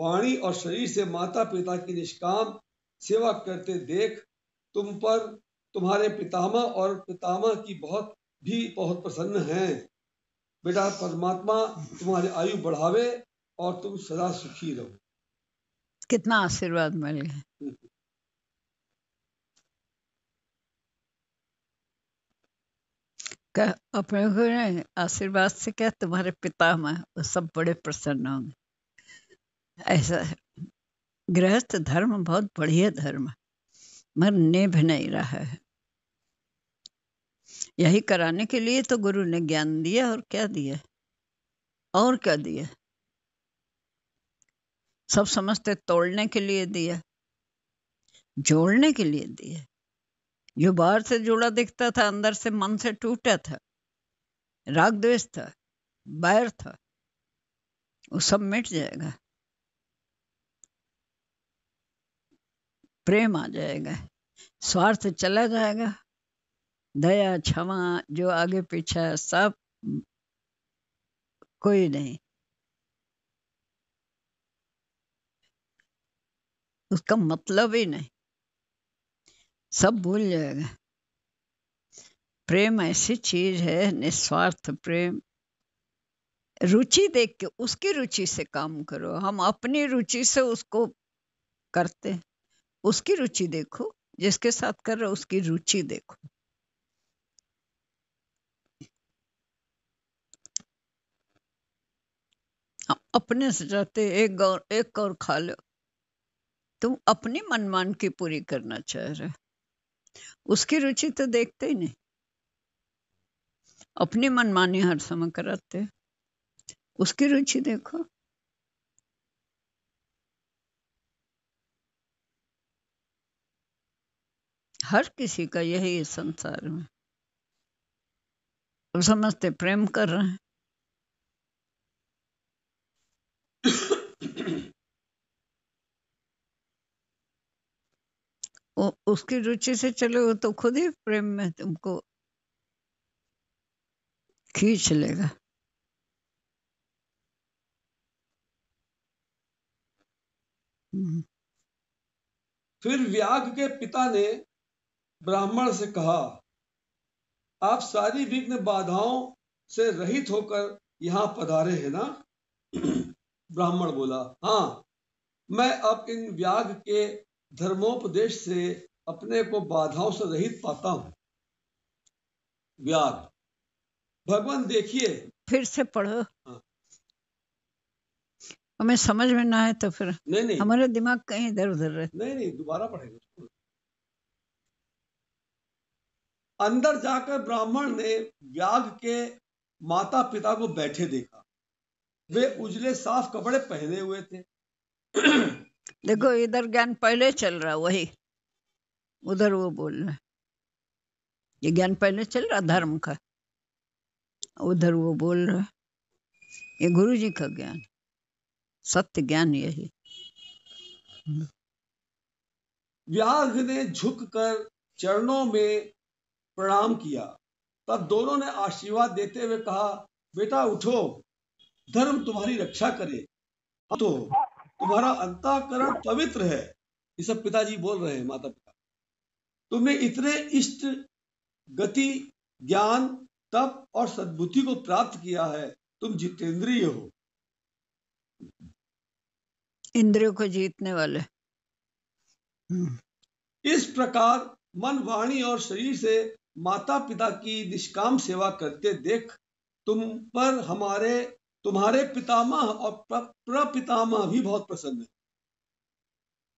वाणी और शरीर से माता पिता की निष्काम सेवा करते देख तुम पर तुम्हारे पितामह और पितामह की बहुत भी बहुत प्रसन्न है बेटा परमात्मा तुम्हारी आयु बढ़ावे और तुम सदा सुखी रहो कितना आशीर्वाद मिल गया कह- अपने गुरु आशीर्वाद से क्या तुम्हारे पिता मैं वो सब बड़े प्रसन्न होंगे ऐसा है गृहस्थ धर्म बहुत बढ़िया धर्म है ने भी नहीं रहा है यही कराने के लिए तो गुरु ने ज्ञान दिया और क्या दिया और क्या दिया सब समझते तोड़ने के लिए दिया जोड़ने के लिए दिया जो बाहर से जुड़ा दिखता था अंदर से मन से टूटा था राग द्वेष था बैर था वो सब मिट जाएगा प्रेम आ जाएगा स्वार्थ चला जाएगा दया क्षमा जो आगे पीछे सब कोई नहीं उसका मतलब ही नहीं सब भूल जाएगा प्रेम ऐसी चीज है निस्वार्थ प्रेम रुचि देख के उसकी रुचि से काम करो हम अपनी रुचि से उसको करते उसकी रुचि देखो जिसके साथ कर रहे हो उसकी रुचि देखो अपने से जाते एक गौर एक और खा लो तुम अपनी मनमान की पूरी करना चाह रहे उसकी रुचि तो देखते ही नहीं अपनी मनमानी हर समय कराते उसकी रुचि देखो हर किसी का यही संसार में समझते प्रेम कर रहे हैं उसकी रुचि से चले हो तो खुद ही प्रेम में तुमको खींच लेगा हम्म। फिर व्याग के पिता ने ब्राह्मण से कहा आप सारी विघ्न बाधाओं से रहित होकर यहाँ पधारे हैं ना ब्राह्मण बोला हाँ मैं अब इन व्याग के धर्मोपदेश से अपने को बाधाओं से रहित पाता हूं व्याग भगवान देखिए फिर से पढ़ो हाँ। हमें समझ में ना है तो फिर नहीं नहीं हमारा दिमाग कहीं इधर उधर रहे नहीं नहीं दोबारा पढ़ेंगे अंदर जाकर ब्राह्मण ने व्याग के माता पिता को बैठे देखा वे उजले साफ कपड़े पहने हुए थे देखो इधर ज्ञान पहले चल रहा वही उधर वो बोल रहा ये ज्ञान पहले चल रहा धर्म का उधर वो बोल रहा ये गुरु जी का ज्ञान सत्य ज्ञान यही व्याघ ने झुककर चरणों में प्रणाम किया तब दोनों ने आशीर्वाद देते हुए कहा बेटा उठो धर्म तुम्हारी रक्षा करे तो तुम्हारा अंतःकरण पवित्र है ये सब पिताजी बोल रहे हैं माता पिता तुमने इतने इष्ट गति ज्ञान तप और सद्बुद्धि को प्राप्त किया है तुम जितेंद्रिय हो इंद्रियों को जीतने वाले इस प्रकार मन वाणी और शरीर से माता पिता की निष्काम सेवा करते देख तुम पर हमारे तुम्हारे पितामह और प्रपितामह भी बहुत प्रसन्न है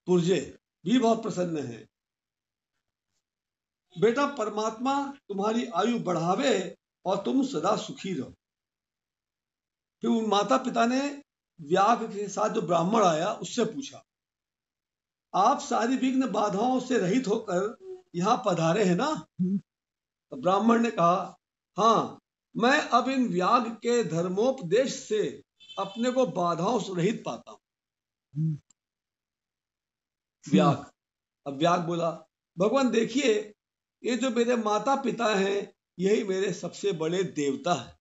पुरजे भी बहुत प्रसन्न है बेटा परमात्मा तुम्हारी आयु बढ़ावे और तुम सदा सुखी रहो फिर उन माता पिता ने व्याघ के साथ जो ब्राह्मण आया उससे पूछा आप सारी विघ्न बाधाओं से रहित होकर यहाँ पधारे हैं ना हम्म। तो ब्राह्मण ने कहा हाँ मैं अब इन व्याग के धर्मोपदेश से अपने को बाधाओं से रहित पाता हूं हम्म। व्याग अब व्याग बोला भगवान देखिए ये जो मेरे माता पिता हैं यही मेरे सबसे बड़े देवता है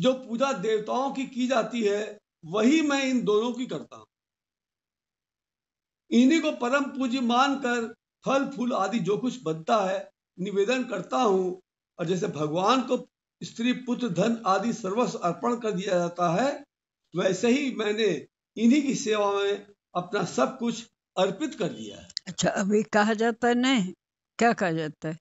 जो पूजा देवताओं की की जाती है वही मैं इन दोनों की करता हूं इन्हीं को परम पूज्य मानकर फल फूल आदि जो कुछ बनता है निवेदन करता हूं और जैसे भगवान को स्त्री पुत्र धन आदि सर्वस्व अर्पण कर दिया जाता है वैसे ही मैंने इन्हीं की सेवा में अपना सब कुछ अर्पित कर दिया है अच्छा अभी कहा जाता है नहीं क्या कहा जाता है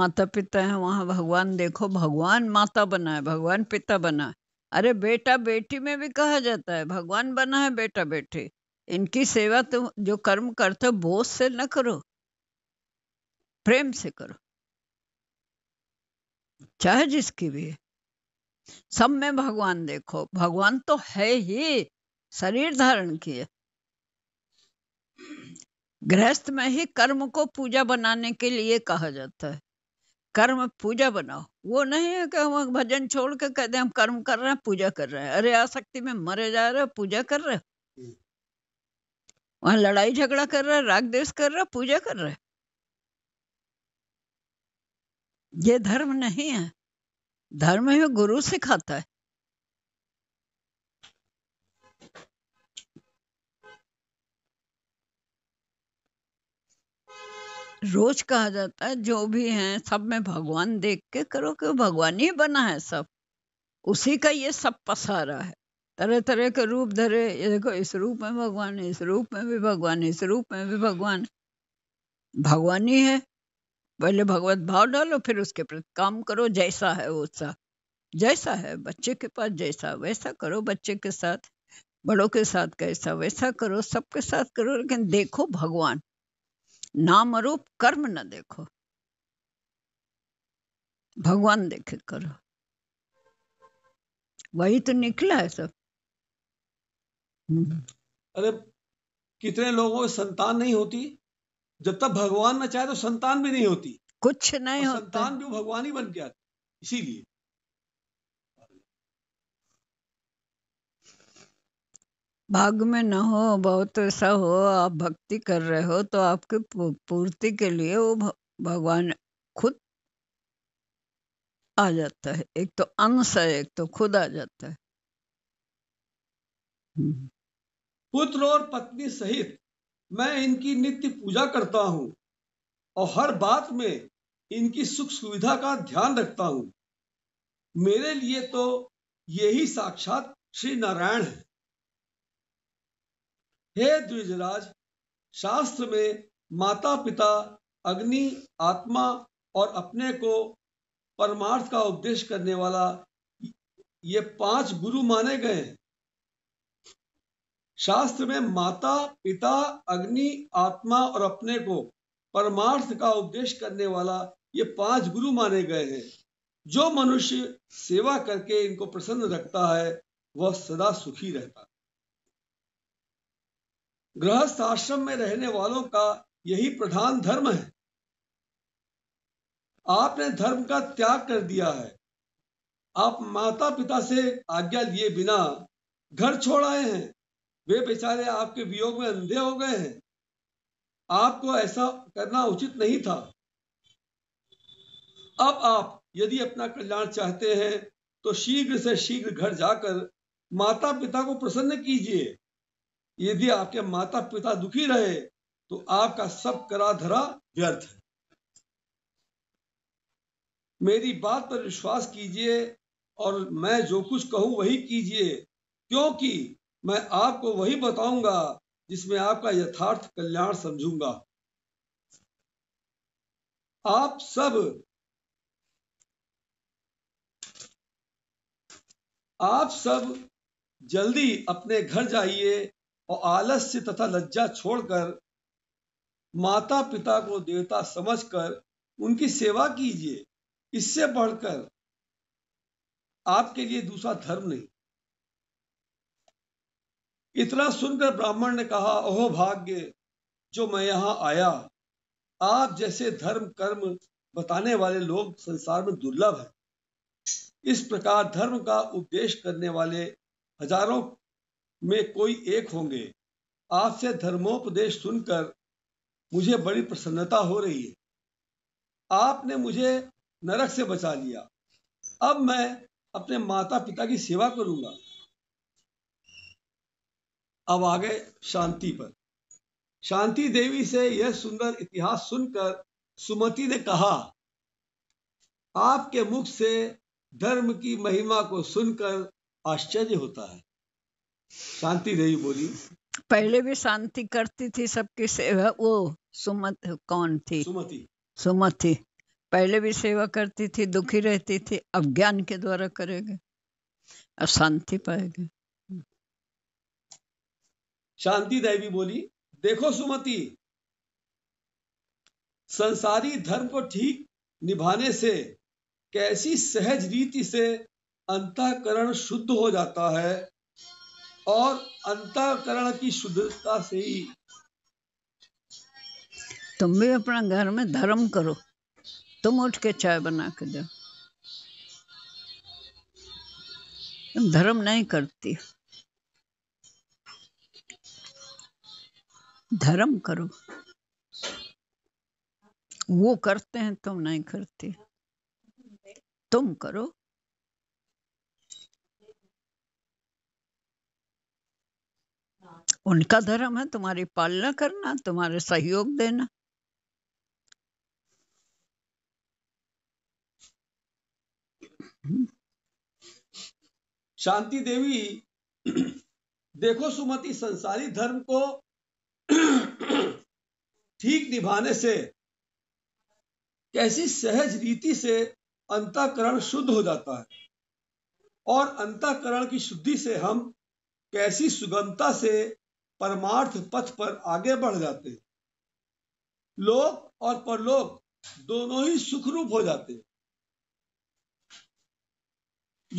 माता पिता है वहाँ भगवान देखो भगवान माता बना है भगवान पिता बना है अरे बेटा बेटी में भी कहा जाता है भगवान बना है बेटा बेटी इनकी सेवा तुम जो कर्म करते हो बोझ से न करो प्रेम से करो चाहे जिसकी भी सब में भगवान देखो भगवान तो है ही शरीर धारण किए गृहस्थ में ही कर्म को पूजा बनाने के लिए कहा जाता है कर्म पूजा बनाओ वो नहीं है कि हम भजन छोड़ के कहते हम कर्म कर रहे हैं पूजा कर रहे हैं अरे आसक्ति में मरे जा रहे हैं पूजा कर रहे हम्म। वहां लड़ाई झगड़ा कर रहे राग देश कर रहे पूजा कर रहे ये धर्म नहीं है धर्म ही गुरु सिखाता है रोज कहा जाता है जो भी है सब में भगवान देख के करो क्यों भगवान ही बना है सब उसी का ये सब पसारा है तरह तरह के रूप धरे ये देखो इस रूप में भगवान है इस रूप में भी भगवान है इस रूप में भी भगवान भगवान ही है पहले भगवत भाव डालो फिर उसके प्रति काम करो जैसा है वैसा जैसा है बच्चे के पास जैसा वैसा करो बच्चे के साथ बड़ों के साथ कैसा वैसा करो सबके साथ करो लेकिन देखो भगवान नाम रूप कर्म न देखो भगवान देखे करो वही तो निकला है सब अरे कितने लोगों संतान नहीं होती जब तक भगवान न चाहे तो संतान भी नहीं होती कुछ नहीं होता संतान भी भगवान ही बन के आती इसीलिए भाग में न हो बहुत ऐसा हो आप भक्ति कर रहे हो तो आपकी पूर्ति के लिए वो भगवान खुद आ जाता है एक तो अंश है एक तो खुद आ जाता है पुत्र और पत्नी सहित मैं इनकी नित्य पूजा करता हूँ और हर बात में इनकी सुख सुविधा का ध्यान रखता हूँ मेरे लिए तो यही साक्षात श्री नारायण है हे द्विजराज शास्त्र में माता पिता अग्नि आत्मा और अपने को परमार्थ का उपदेश करने वाला ये पांच गुरु माने गए हैं शास्त्र में माता पिता अग्नि आत्मा और अपने को परमार्थ का उपदेश करने वाला ये पांच गुरु माने गए हैं जो मनुष्य सेवा करके इनको प्रसन्न रखता है वह सदा सुखी रहता है गृहस्थ आश्रम में रहने वालों का यही प्रधान धर्म है आपने धर्म का त्याग कर दिया है आप माता पिता से आज्ञा लिए बिना घर छोड़ आए हैं वे बेचारे आपके वियोग में अंधे हो गए हैं आपको ऐसा करना उचित नहीं था अब आप यदि अपना कल्याण चाहते हैं तो शीघ्र से शीघ्र घर जाकर माता पिता को प्रसन्न कीजिए यदि आपके माता पिता दुखी रहे तो आपका सब करा धरा व्यर्थ है मेरी बात पर विश्वास कीजिए और मैं जो कुछ कहूं वही कीजिए क्योंकि मैं आपको वही बताऊंगा जिसमें आपका यथार्थ कल्याण समझूंगा आप सब आप सब जल्दी अपने घर जाइए और आलस्य तथा लज्जा छोड़कर माता पिता को देवता समझकर उनकी सेवा कीजिए इससे बढ़कर आपके लिए दूसरा धर्म नहीं इतना सुनकर ब्राह्मण ने कहा ओह भाग्य जो मैं यहाँ आया आप जैसे धर्म कर्म बताने वाले लोग संसार में दुर्लभ हैं इस प्रकार धर्म का उपदेश करने वाले हजारों में कोई एक होंगे आपसे धर्मोपदेश सुनकर मुझे बड़ी प्रसन्नता हो रही है आपने मुझे नरक से बचा लिया अब मैं अपने माता पिता की सेवा करूंगा अब आ गए शांति पर शांति देवी से यह सुंदर इतिहास सुनकर सुमति ने कहा आपके मुख से धर्म की महिमा को सुनकर आश्चर्य होता है शांति देवी बोली पहले भी शांति करती थी सबकी सेवा वो सुमत कौन थी सुमति सुमति पहले भी सेवा करती थी दुखी रहती थी अब ज्ञान के द्वारा करेगा अब शांति पाएंगे शांति देवी बोली देखो सुमति संसारी धर्म को ठीक निभाने से कैसी सहज रीति से अंतःकरण शुद्ध हो जाता है और अंतःकरण की शुद्धता से ही तुम भी अपना घर में धर्म करो तुम उठ के चाय बना के दो धर्म नहीं करती धर्म करो वो करते हैं तुम नहीं करते तुम करो उनका धर्म है तुम्हारी पालना करना तुम्हारे सहयोग देना शांति देवी देखो सुमति संसारी धर्म को ठीक निभाने से कैसी सहज रीति से अंतकरण शुद्ध हो जाता है और अंतकरण की शुद्धि से हम कैसी सुगमता से परमार्थ पथ पर आगे बढ़ जाते हैं लोक और परलोक दोनों ही सुखरूप हो जाते हैं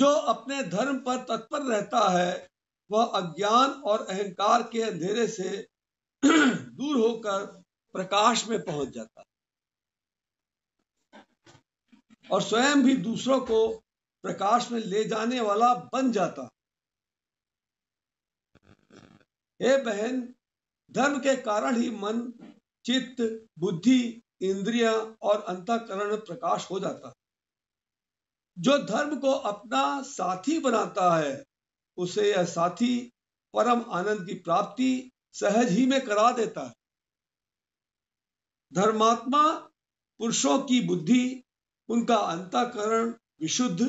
जो अपने धर्म पर तत्पर रहता है वह अज्ञान और अहंकार के अंधेरे से दूर होकर प्रकाश में पहुंच जाता है और स्वयं भी दूसरों को प्रकाश में ले जाने वाला बन जाता हे बहन धर्म के कारण ही मन चित्त बुद्धि इंद्रिया और अंतकरण प्रकाश हो जाता है जो धर्म को अपना साथी बनाता है उसे यह साथी परम आनंद की प्राप्ति सहज ही में करा देता है धर्मात्मा पुरुषों की बुद्धि उनका अंतकरण विशुद्ध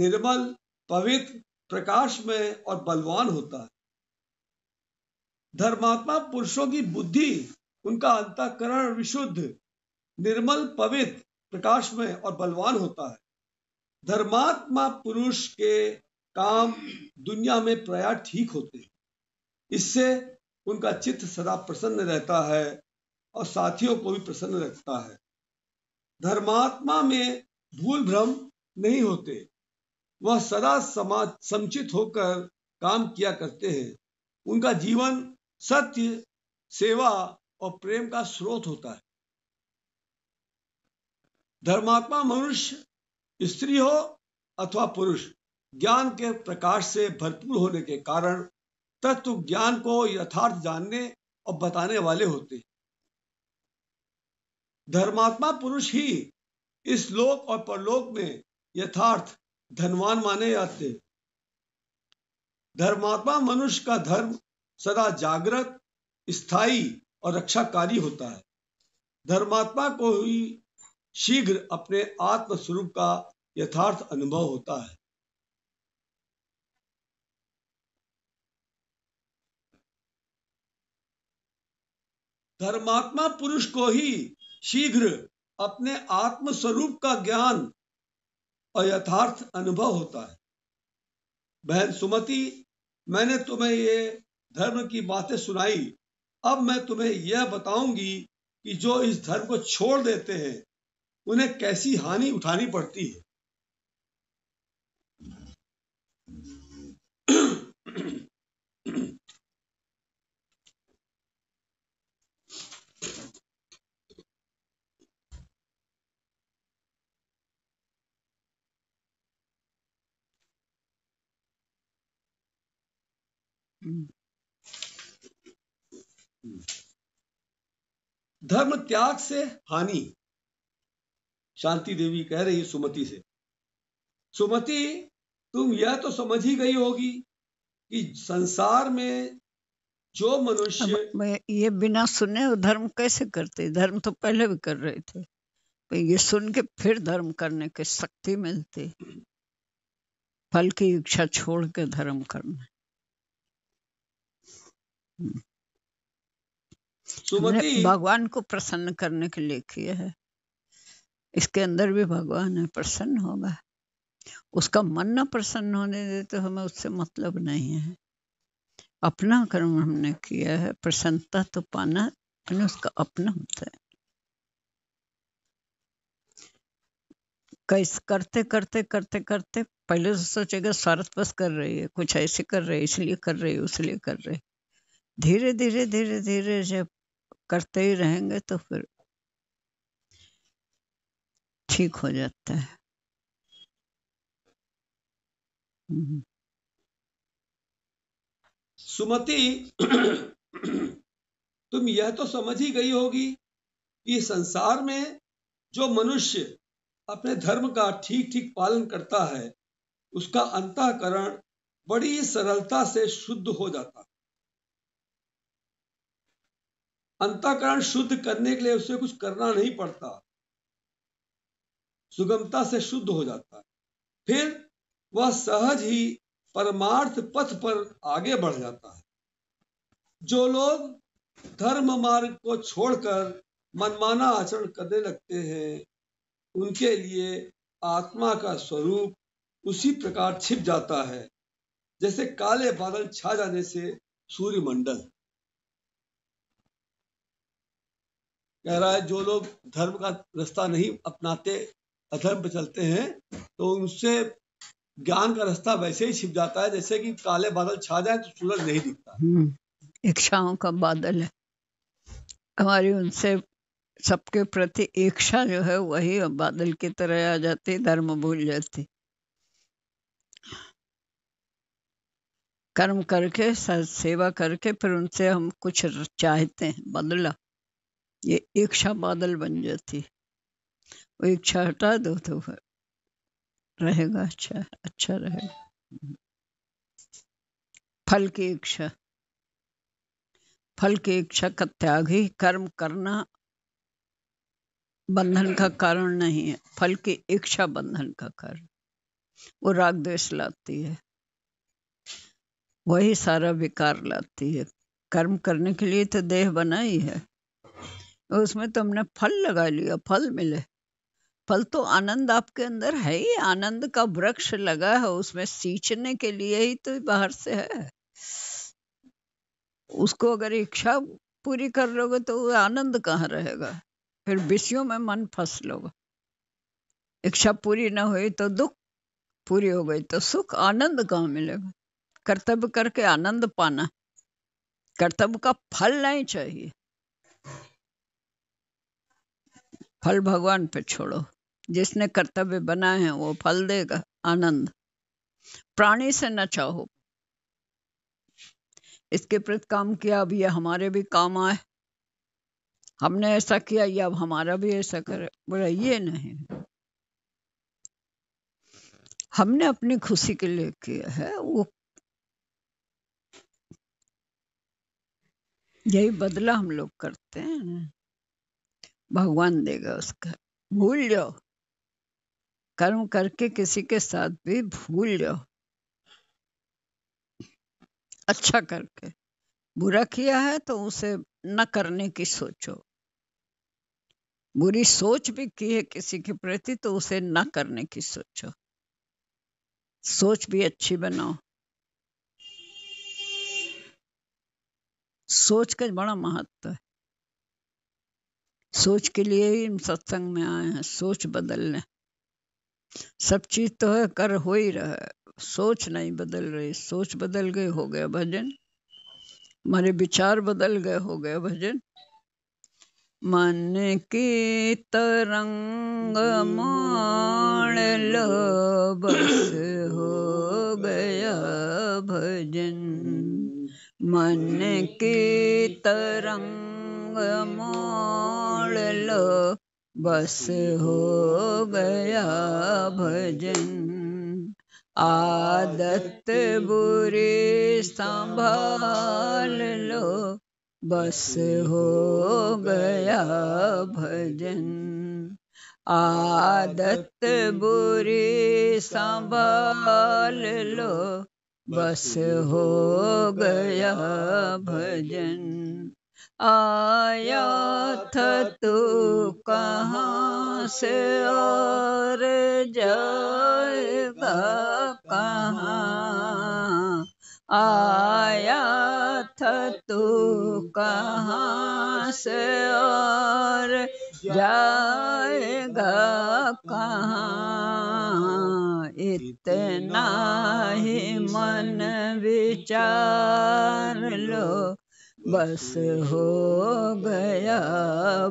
निर्मल पवित्र प्रकाश में और बलवान होता है धर्मात्मा पुरुषों की बुद्धि उनका अंतकरण विशुद्ध निर्मल पवित्र प्रकाश में और बलवान होता है धर्मात्मा पुरुष के काम दुनिया में प्राय ठीक होते हैं इससे उनका चित्त सदा प्रसन्न रहता है और साथियों को भी प्रसन्न रखता है धर्मात्मा में भूल भ्रम नहीं होते वह सदा समाज समचित होकर काम किया करते हैं उनका जीवन सत्य सेवा और प्रेम का स्रोत होता है धर्मात्मा मनुष्य स्त्री हो अथवा पुरुष ज्ञान के प्रकाश से भरपूर होने के कारण तत्व ज्ञान को यथार्थ जानने और बताने वाले होते हैं धर्मात्मा पुरुष ही इस लोक और परलोक में यथार्थ धनवान माने जाते धर्मात्मा मनुष्य का धर्म सदा जागृत स्थायी और रक्षाकारी होता है धर्मात्मा को ही शीघ्र अपने आत्म स्वरूप का यथार्थ अनुभव होता है धर्मात्मा पुरुष को ही शीघ्र अपने आत्म स्वरूप का ज्ञान और यथार्थ अनुभव होता है बहन सुमति मैंने तुम्हें ये धर्म की बातें सुनाई अब मैं तुम्हें यह बताऊंगी कि जो इस धर्म को छोड़ देते हैं उन्हें कैसी हानि उठानी पड़ती है धर्म त्याग से हानि शांति देवी कह रही सुमति से सुमति तुम यह तो समझ ही गई होगी कि संसार में जो मनुष्य ये बिना सुने धर्म कैसे करते धर्म तो पहले भी कर रहे थे तो ये सुन के फिर धर्म करने की शक्ति मिलती फल की इच्छा छोड़ के धर्म करना भगवान को प्रसन्न करने के लिए किया है इसके अंदर भी भगवान है प्रसन्न होगा उसका मन न प्रसन्न होने दे तो हमें उससे मतलब नहीं है अपना कर्म हमने किया है प्रसन्नता तो पाना अपने उसका अपना होता है कैस करते करते करते करते पहले तो सोचेगा स्वार्थ बस कर रही है कुछ ऐसे कर रही है इसलिए कर रही है उसलिए कर रही है धीरे धीरे धीरे धीरे जब करते ही रहेंगे तो फिर ठीक हो जाता है हम्म। सुमति तुम यह तो समझ ही गई होगी कि संसार में जो मनुष्य अपने धर्म का ठीक ठीक पालन करता है उसका अंतःकरण बड़ी सरलता से शुद्ध हो जाता है अंतकरण शुद्ध करने के लिए उसे कुछ करना नहीं पड़ता सुगमता से शुद्ध हो जाता है फिर वह सहज ही परमार्थ पथ पर आगे बढ़ जाता है जो लोग धर्म मार्ग को छोड़कर मनमाना आचरण करने लगते हैं उनके लिए आत्मा का स्वरूप उसी प्रकार छिप जाता है जैसे काले बादल छा जाने से सूर्यमंडल कह रहा है जो लोग धर्म का रास्ता नहीं अपनाते अधर्म पर चलते हैं तो उनसे ज्ञान का रास्ता वैसे ही छिप जाता है जैसे कि काले बादल छा जाए तो सूरज नहीं दिखता हम्म, इच्छाओं का बादल है हमारी उनसे सबके प्रति इच्छा जो है वही बादल की तरह आ जाती धर्म भूल जाती कर्म करके सेवा करके फिर उनसे हम कुछ चाहते हैं बदला ये इच्छा बादल बन जाती वो इच्छा हटा दो तो रहेगा अच्छा अच्छा रहेगा फल की इच्छा फल की इच्छा का त्याग ही कर्म करना बंधन का कारण नहीं है फल की इच्छा बंधन का कारण वो राग द्वेष लाती है वही सारा विकार लाती है कर्म करने के लिए तो देह बनाई है उसमें तुमने फल लगा लिया फल मिले फल तो आनंद आपके अंदर है ही आनंद का वृक्ष लगा है उसमें सींचने के लिए ही तो बाहर से है उसको अगर इच्छा पूरी कर लोगे तो वो आनंद कहाँ रहेगा फिर विषयों में मन फंस लोगे इच्छा पूरी ना हुई तो दुख पूरी हो गई तो सुख आनंद कहाँ मिलेगा कर्तव्य करके आनंद पाना कर्तव्य का फल नहीं चाहिए फल भगवान पे छोड़ो जिसने कर्तव्य बनाए हैं वो फल देगा आनंद प्राणी से न चाहो इसके प्रति काम किया अब ये हमारे भी काम आए हमने ऐसा किया ये अब हमारा भी ऐसा करे बोला ये नहीं हमने अपनी खुशी के लिए किया है वो यही बदला हम लोग करते हैं भगवान देगा उसका भूल जाओ कर्म करके किसी के साथ भी भूल जाओ अच्छा करके बुरा किया है तो उसे न करने की सोचो बुरी सोच भी की है किसी के प्रति तो उसे न करने की सोचो सोच भी अच्छी बनाओ सोच का बड़ा महत्व है सोच के लिए ही सत्संग में आए हैं सोच बदल लें सब चीज तो है कर हो ही रहा है सोच नहीं बदल रही सोच बदल गए हो गया भजन हमारे विचार बदल गए हो गया भजन मन की तरंग माण लो बस हो गया भजन मन की तरंग रंग मोड़ लो बस हो गया भजन आदत बुरी संभाल लो बस हो गया भजन आदत बुरी संभाल लो बस हो गया भजन आयाथ तू कहाँ से और जाएगा कहाँ आयाथ तू कहाँ से और जाएगा कहाँ इतना ही मन विचार लो बस हो गया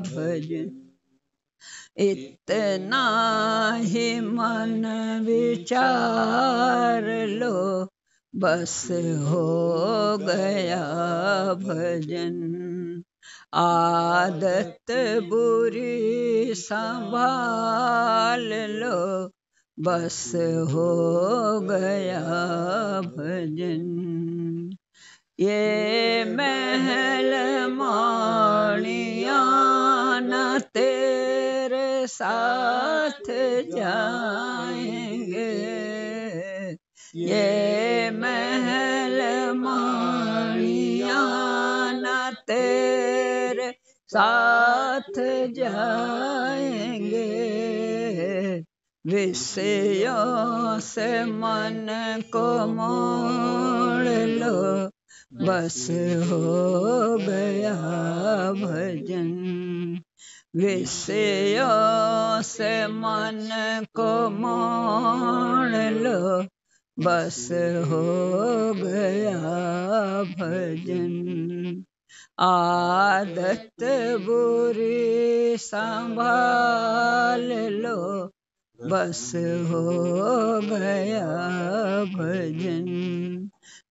भजन इतना ही मन विचार लो बस हो गया भजन आदत बुरी संभाल लो बस हो गया भजन ये महल मणिया न तेरे साथ जाएंगे ये महल माणिया तेरे साथ जाएंगे विषयों से मन को मोड़ लो बस हो गया भजन विषयों से मन को मान लो बस हो गया भजन आदत बुरी संभाल लो बस हो गया भजन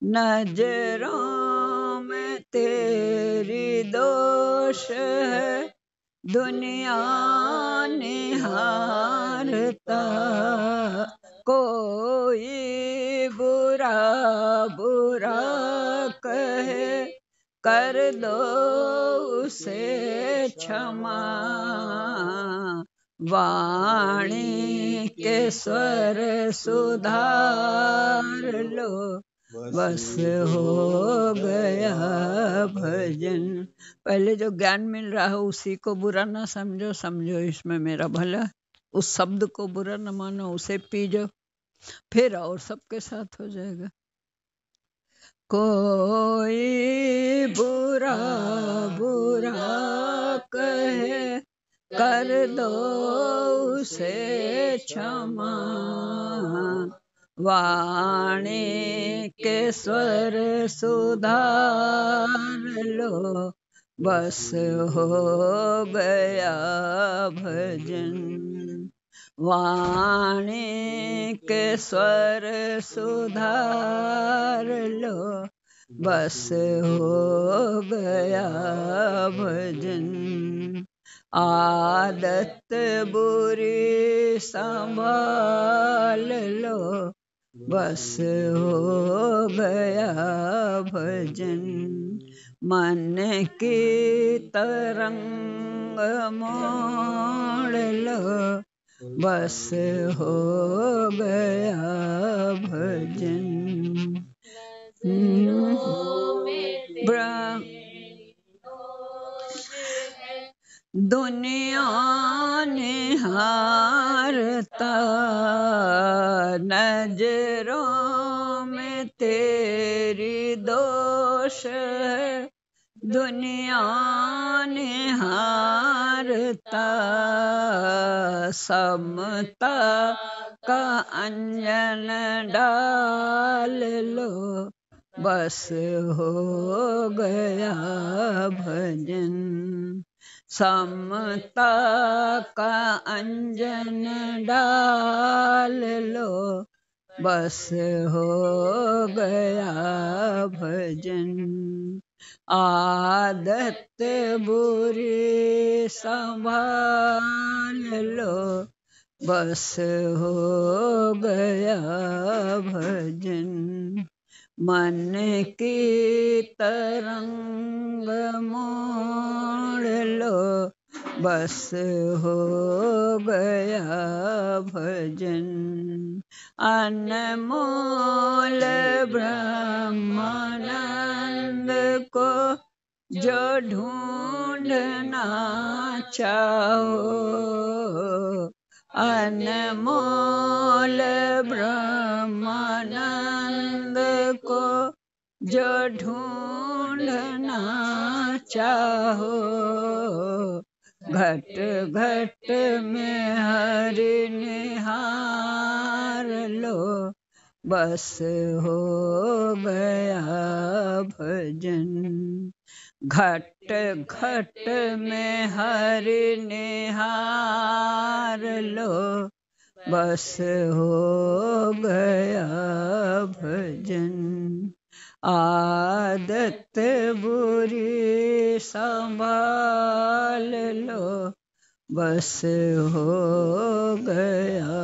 नजरों में तेरी दोष है दुनिया निहारता कोई बुरा बुरा कहे कर दो उसे क्षमा वाणी के स्वर सुधार लो बस हो गया भजन पहले जो ज्ञान मिल रहा है उसी को बुरा ना समझो समझो इसमें मेरा भला उस शब्द को बुरा न मानो उसे पी जाओ फिर और सबके साथ हो जाएगा कोई बुरा बुरा कहे कर दो उसे क्षमा वाणी के स्वर सुधार लो बस हो गया भजन वाणी के स्वर सुधार लो बस हो गया भजन आदत बुरी संभाल लो बस हो गया भजन मन की तरंग मोड़ लो बस हो गया भजन ब्रह्म दुनिया ने हारता नजरों में तेरी दोष दुनिया ने हारता समता का अंजन डाल लो बस हो गया भजन समता का अंजन डाल लो बस हो गया भजन आदत बुरी संभाल लो बस हो गया भजन मन की तरंग मोड़ लो बस हो गया भजन अनमोल ब्रह्मानंद को जो ढूंढना चाहो अनमोल ब्रह्मानंद को जो ढूंढना चाहो घट घट में हर निहार लो बस हो गया भजन घट घट में हर निहार लो बस हो गया भजन आदत बुरी संभाल लो बस हो गया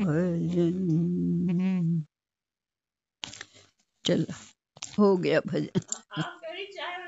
भजन चलो हो गया भजन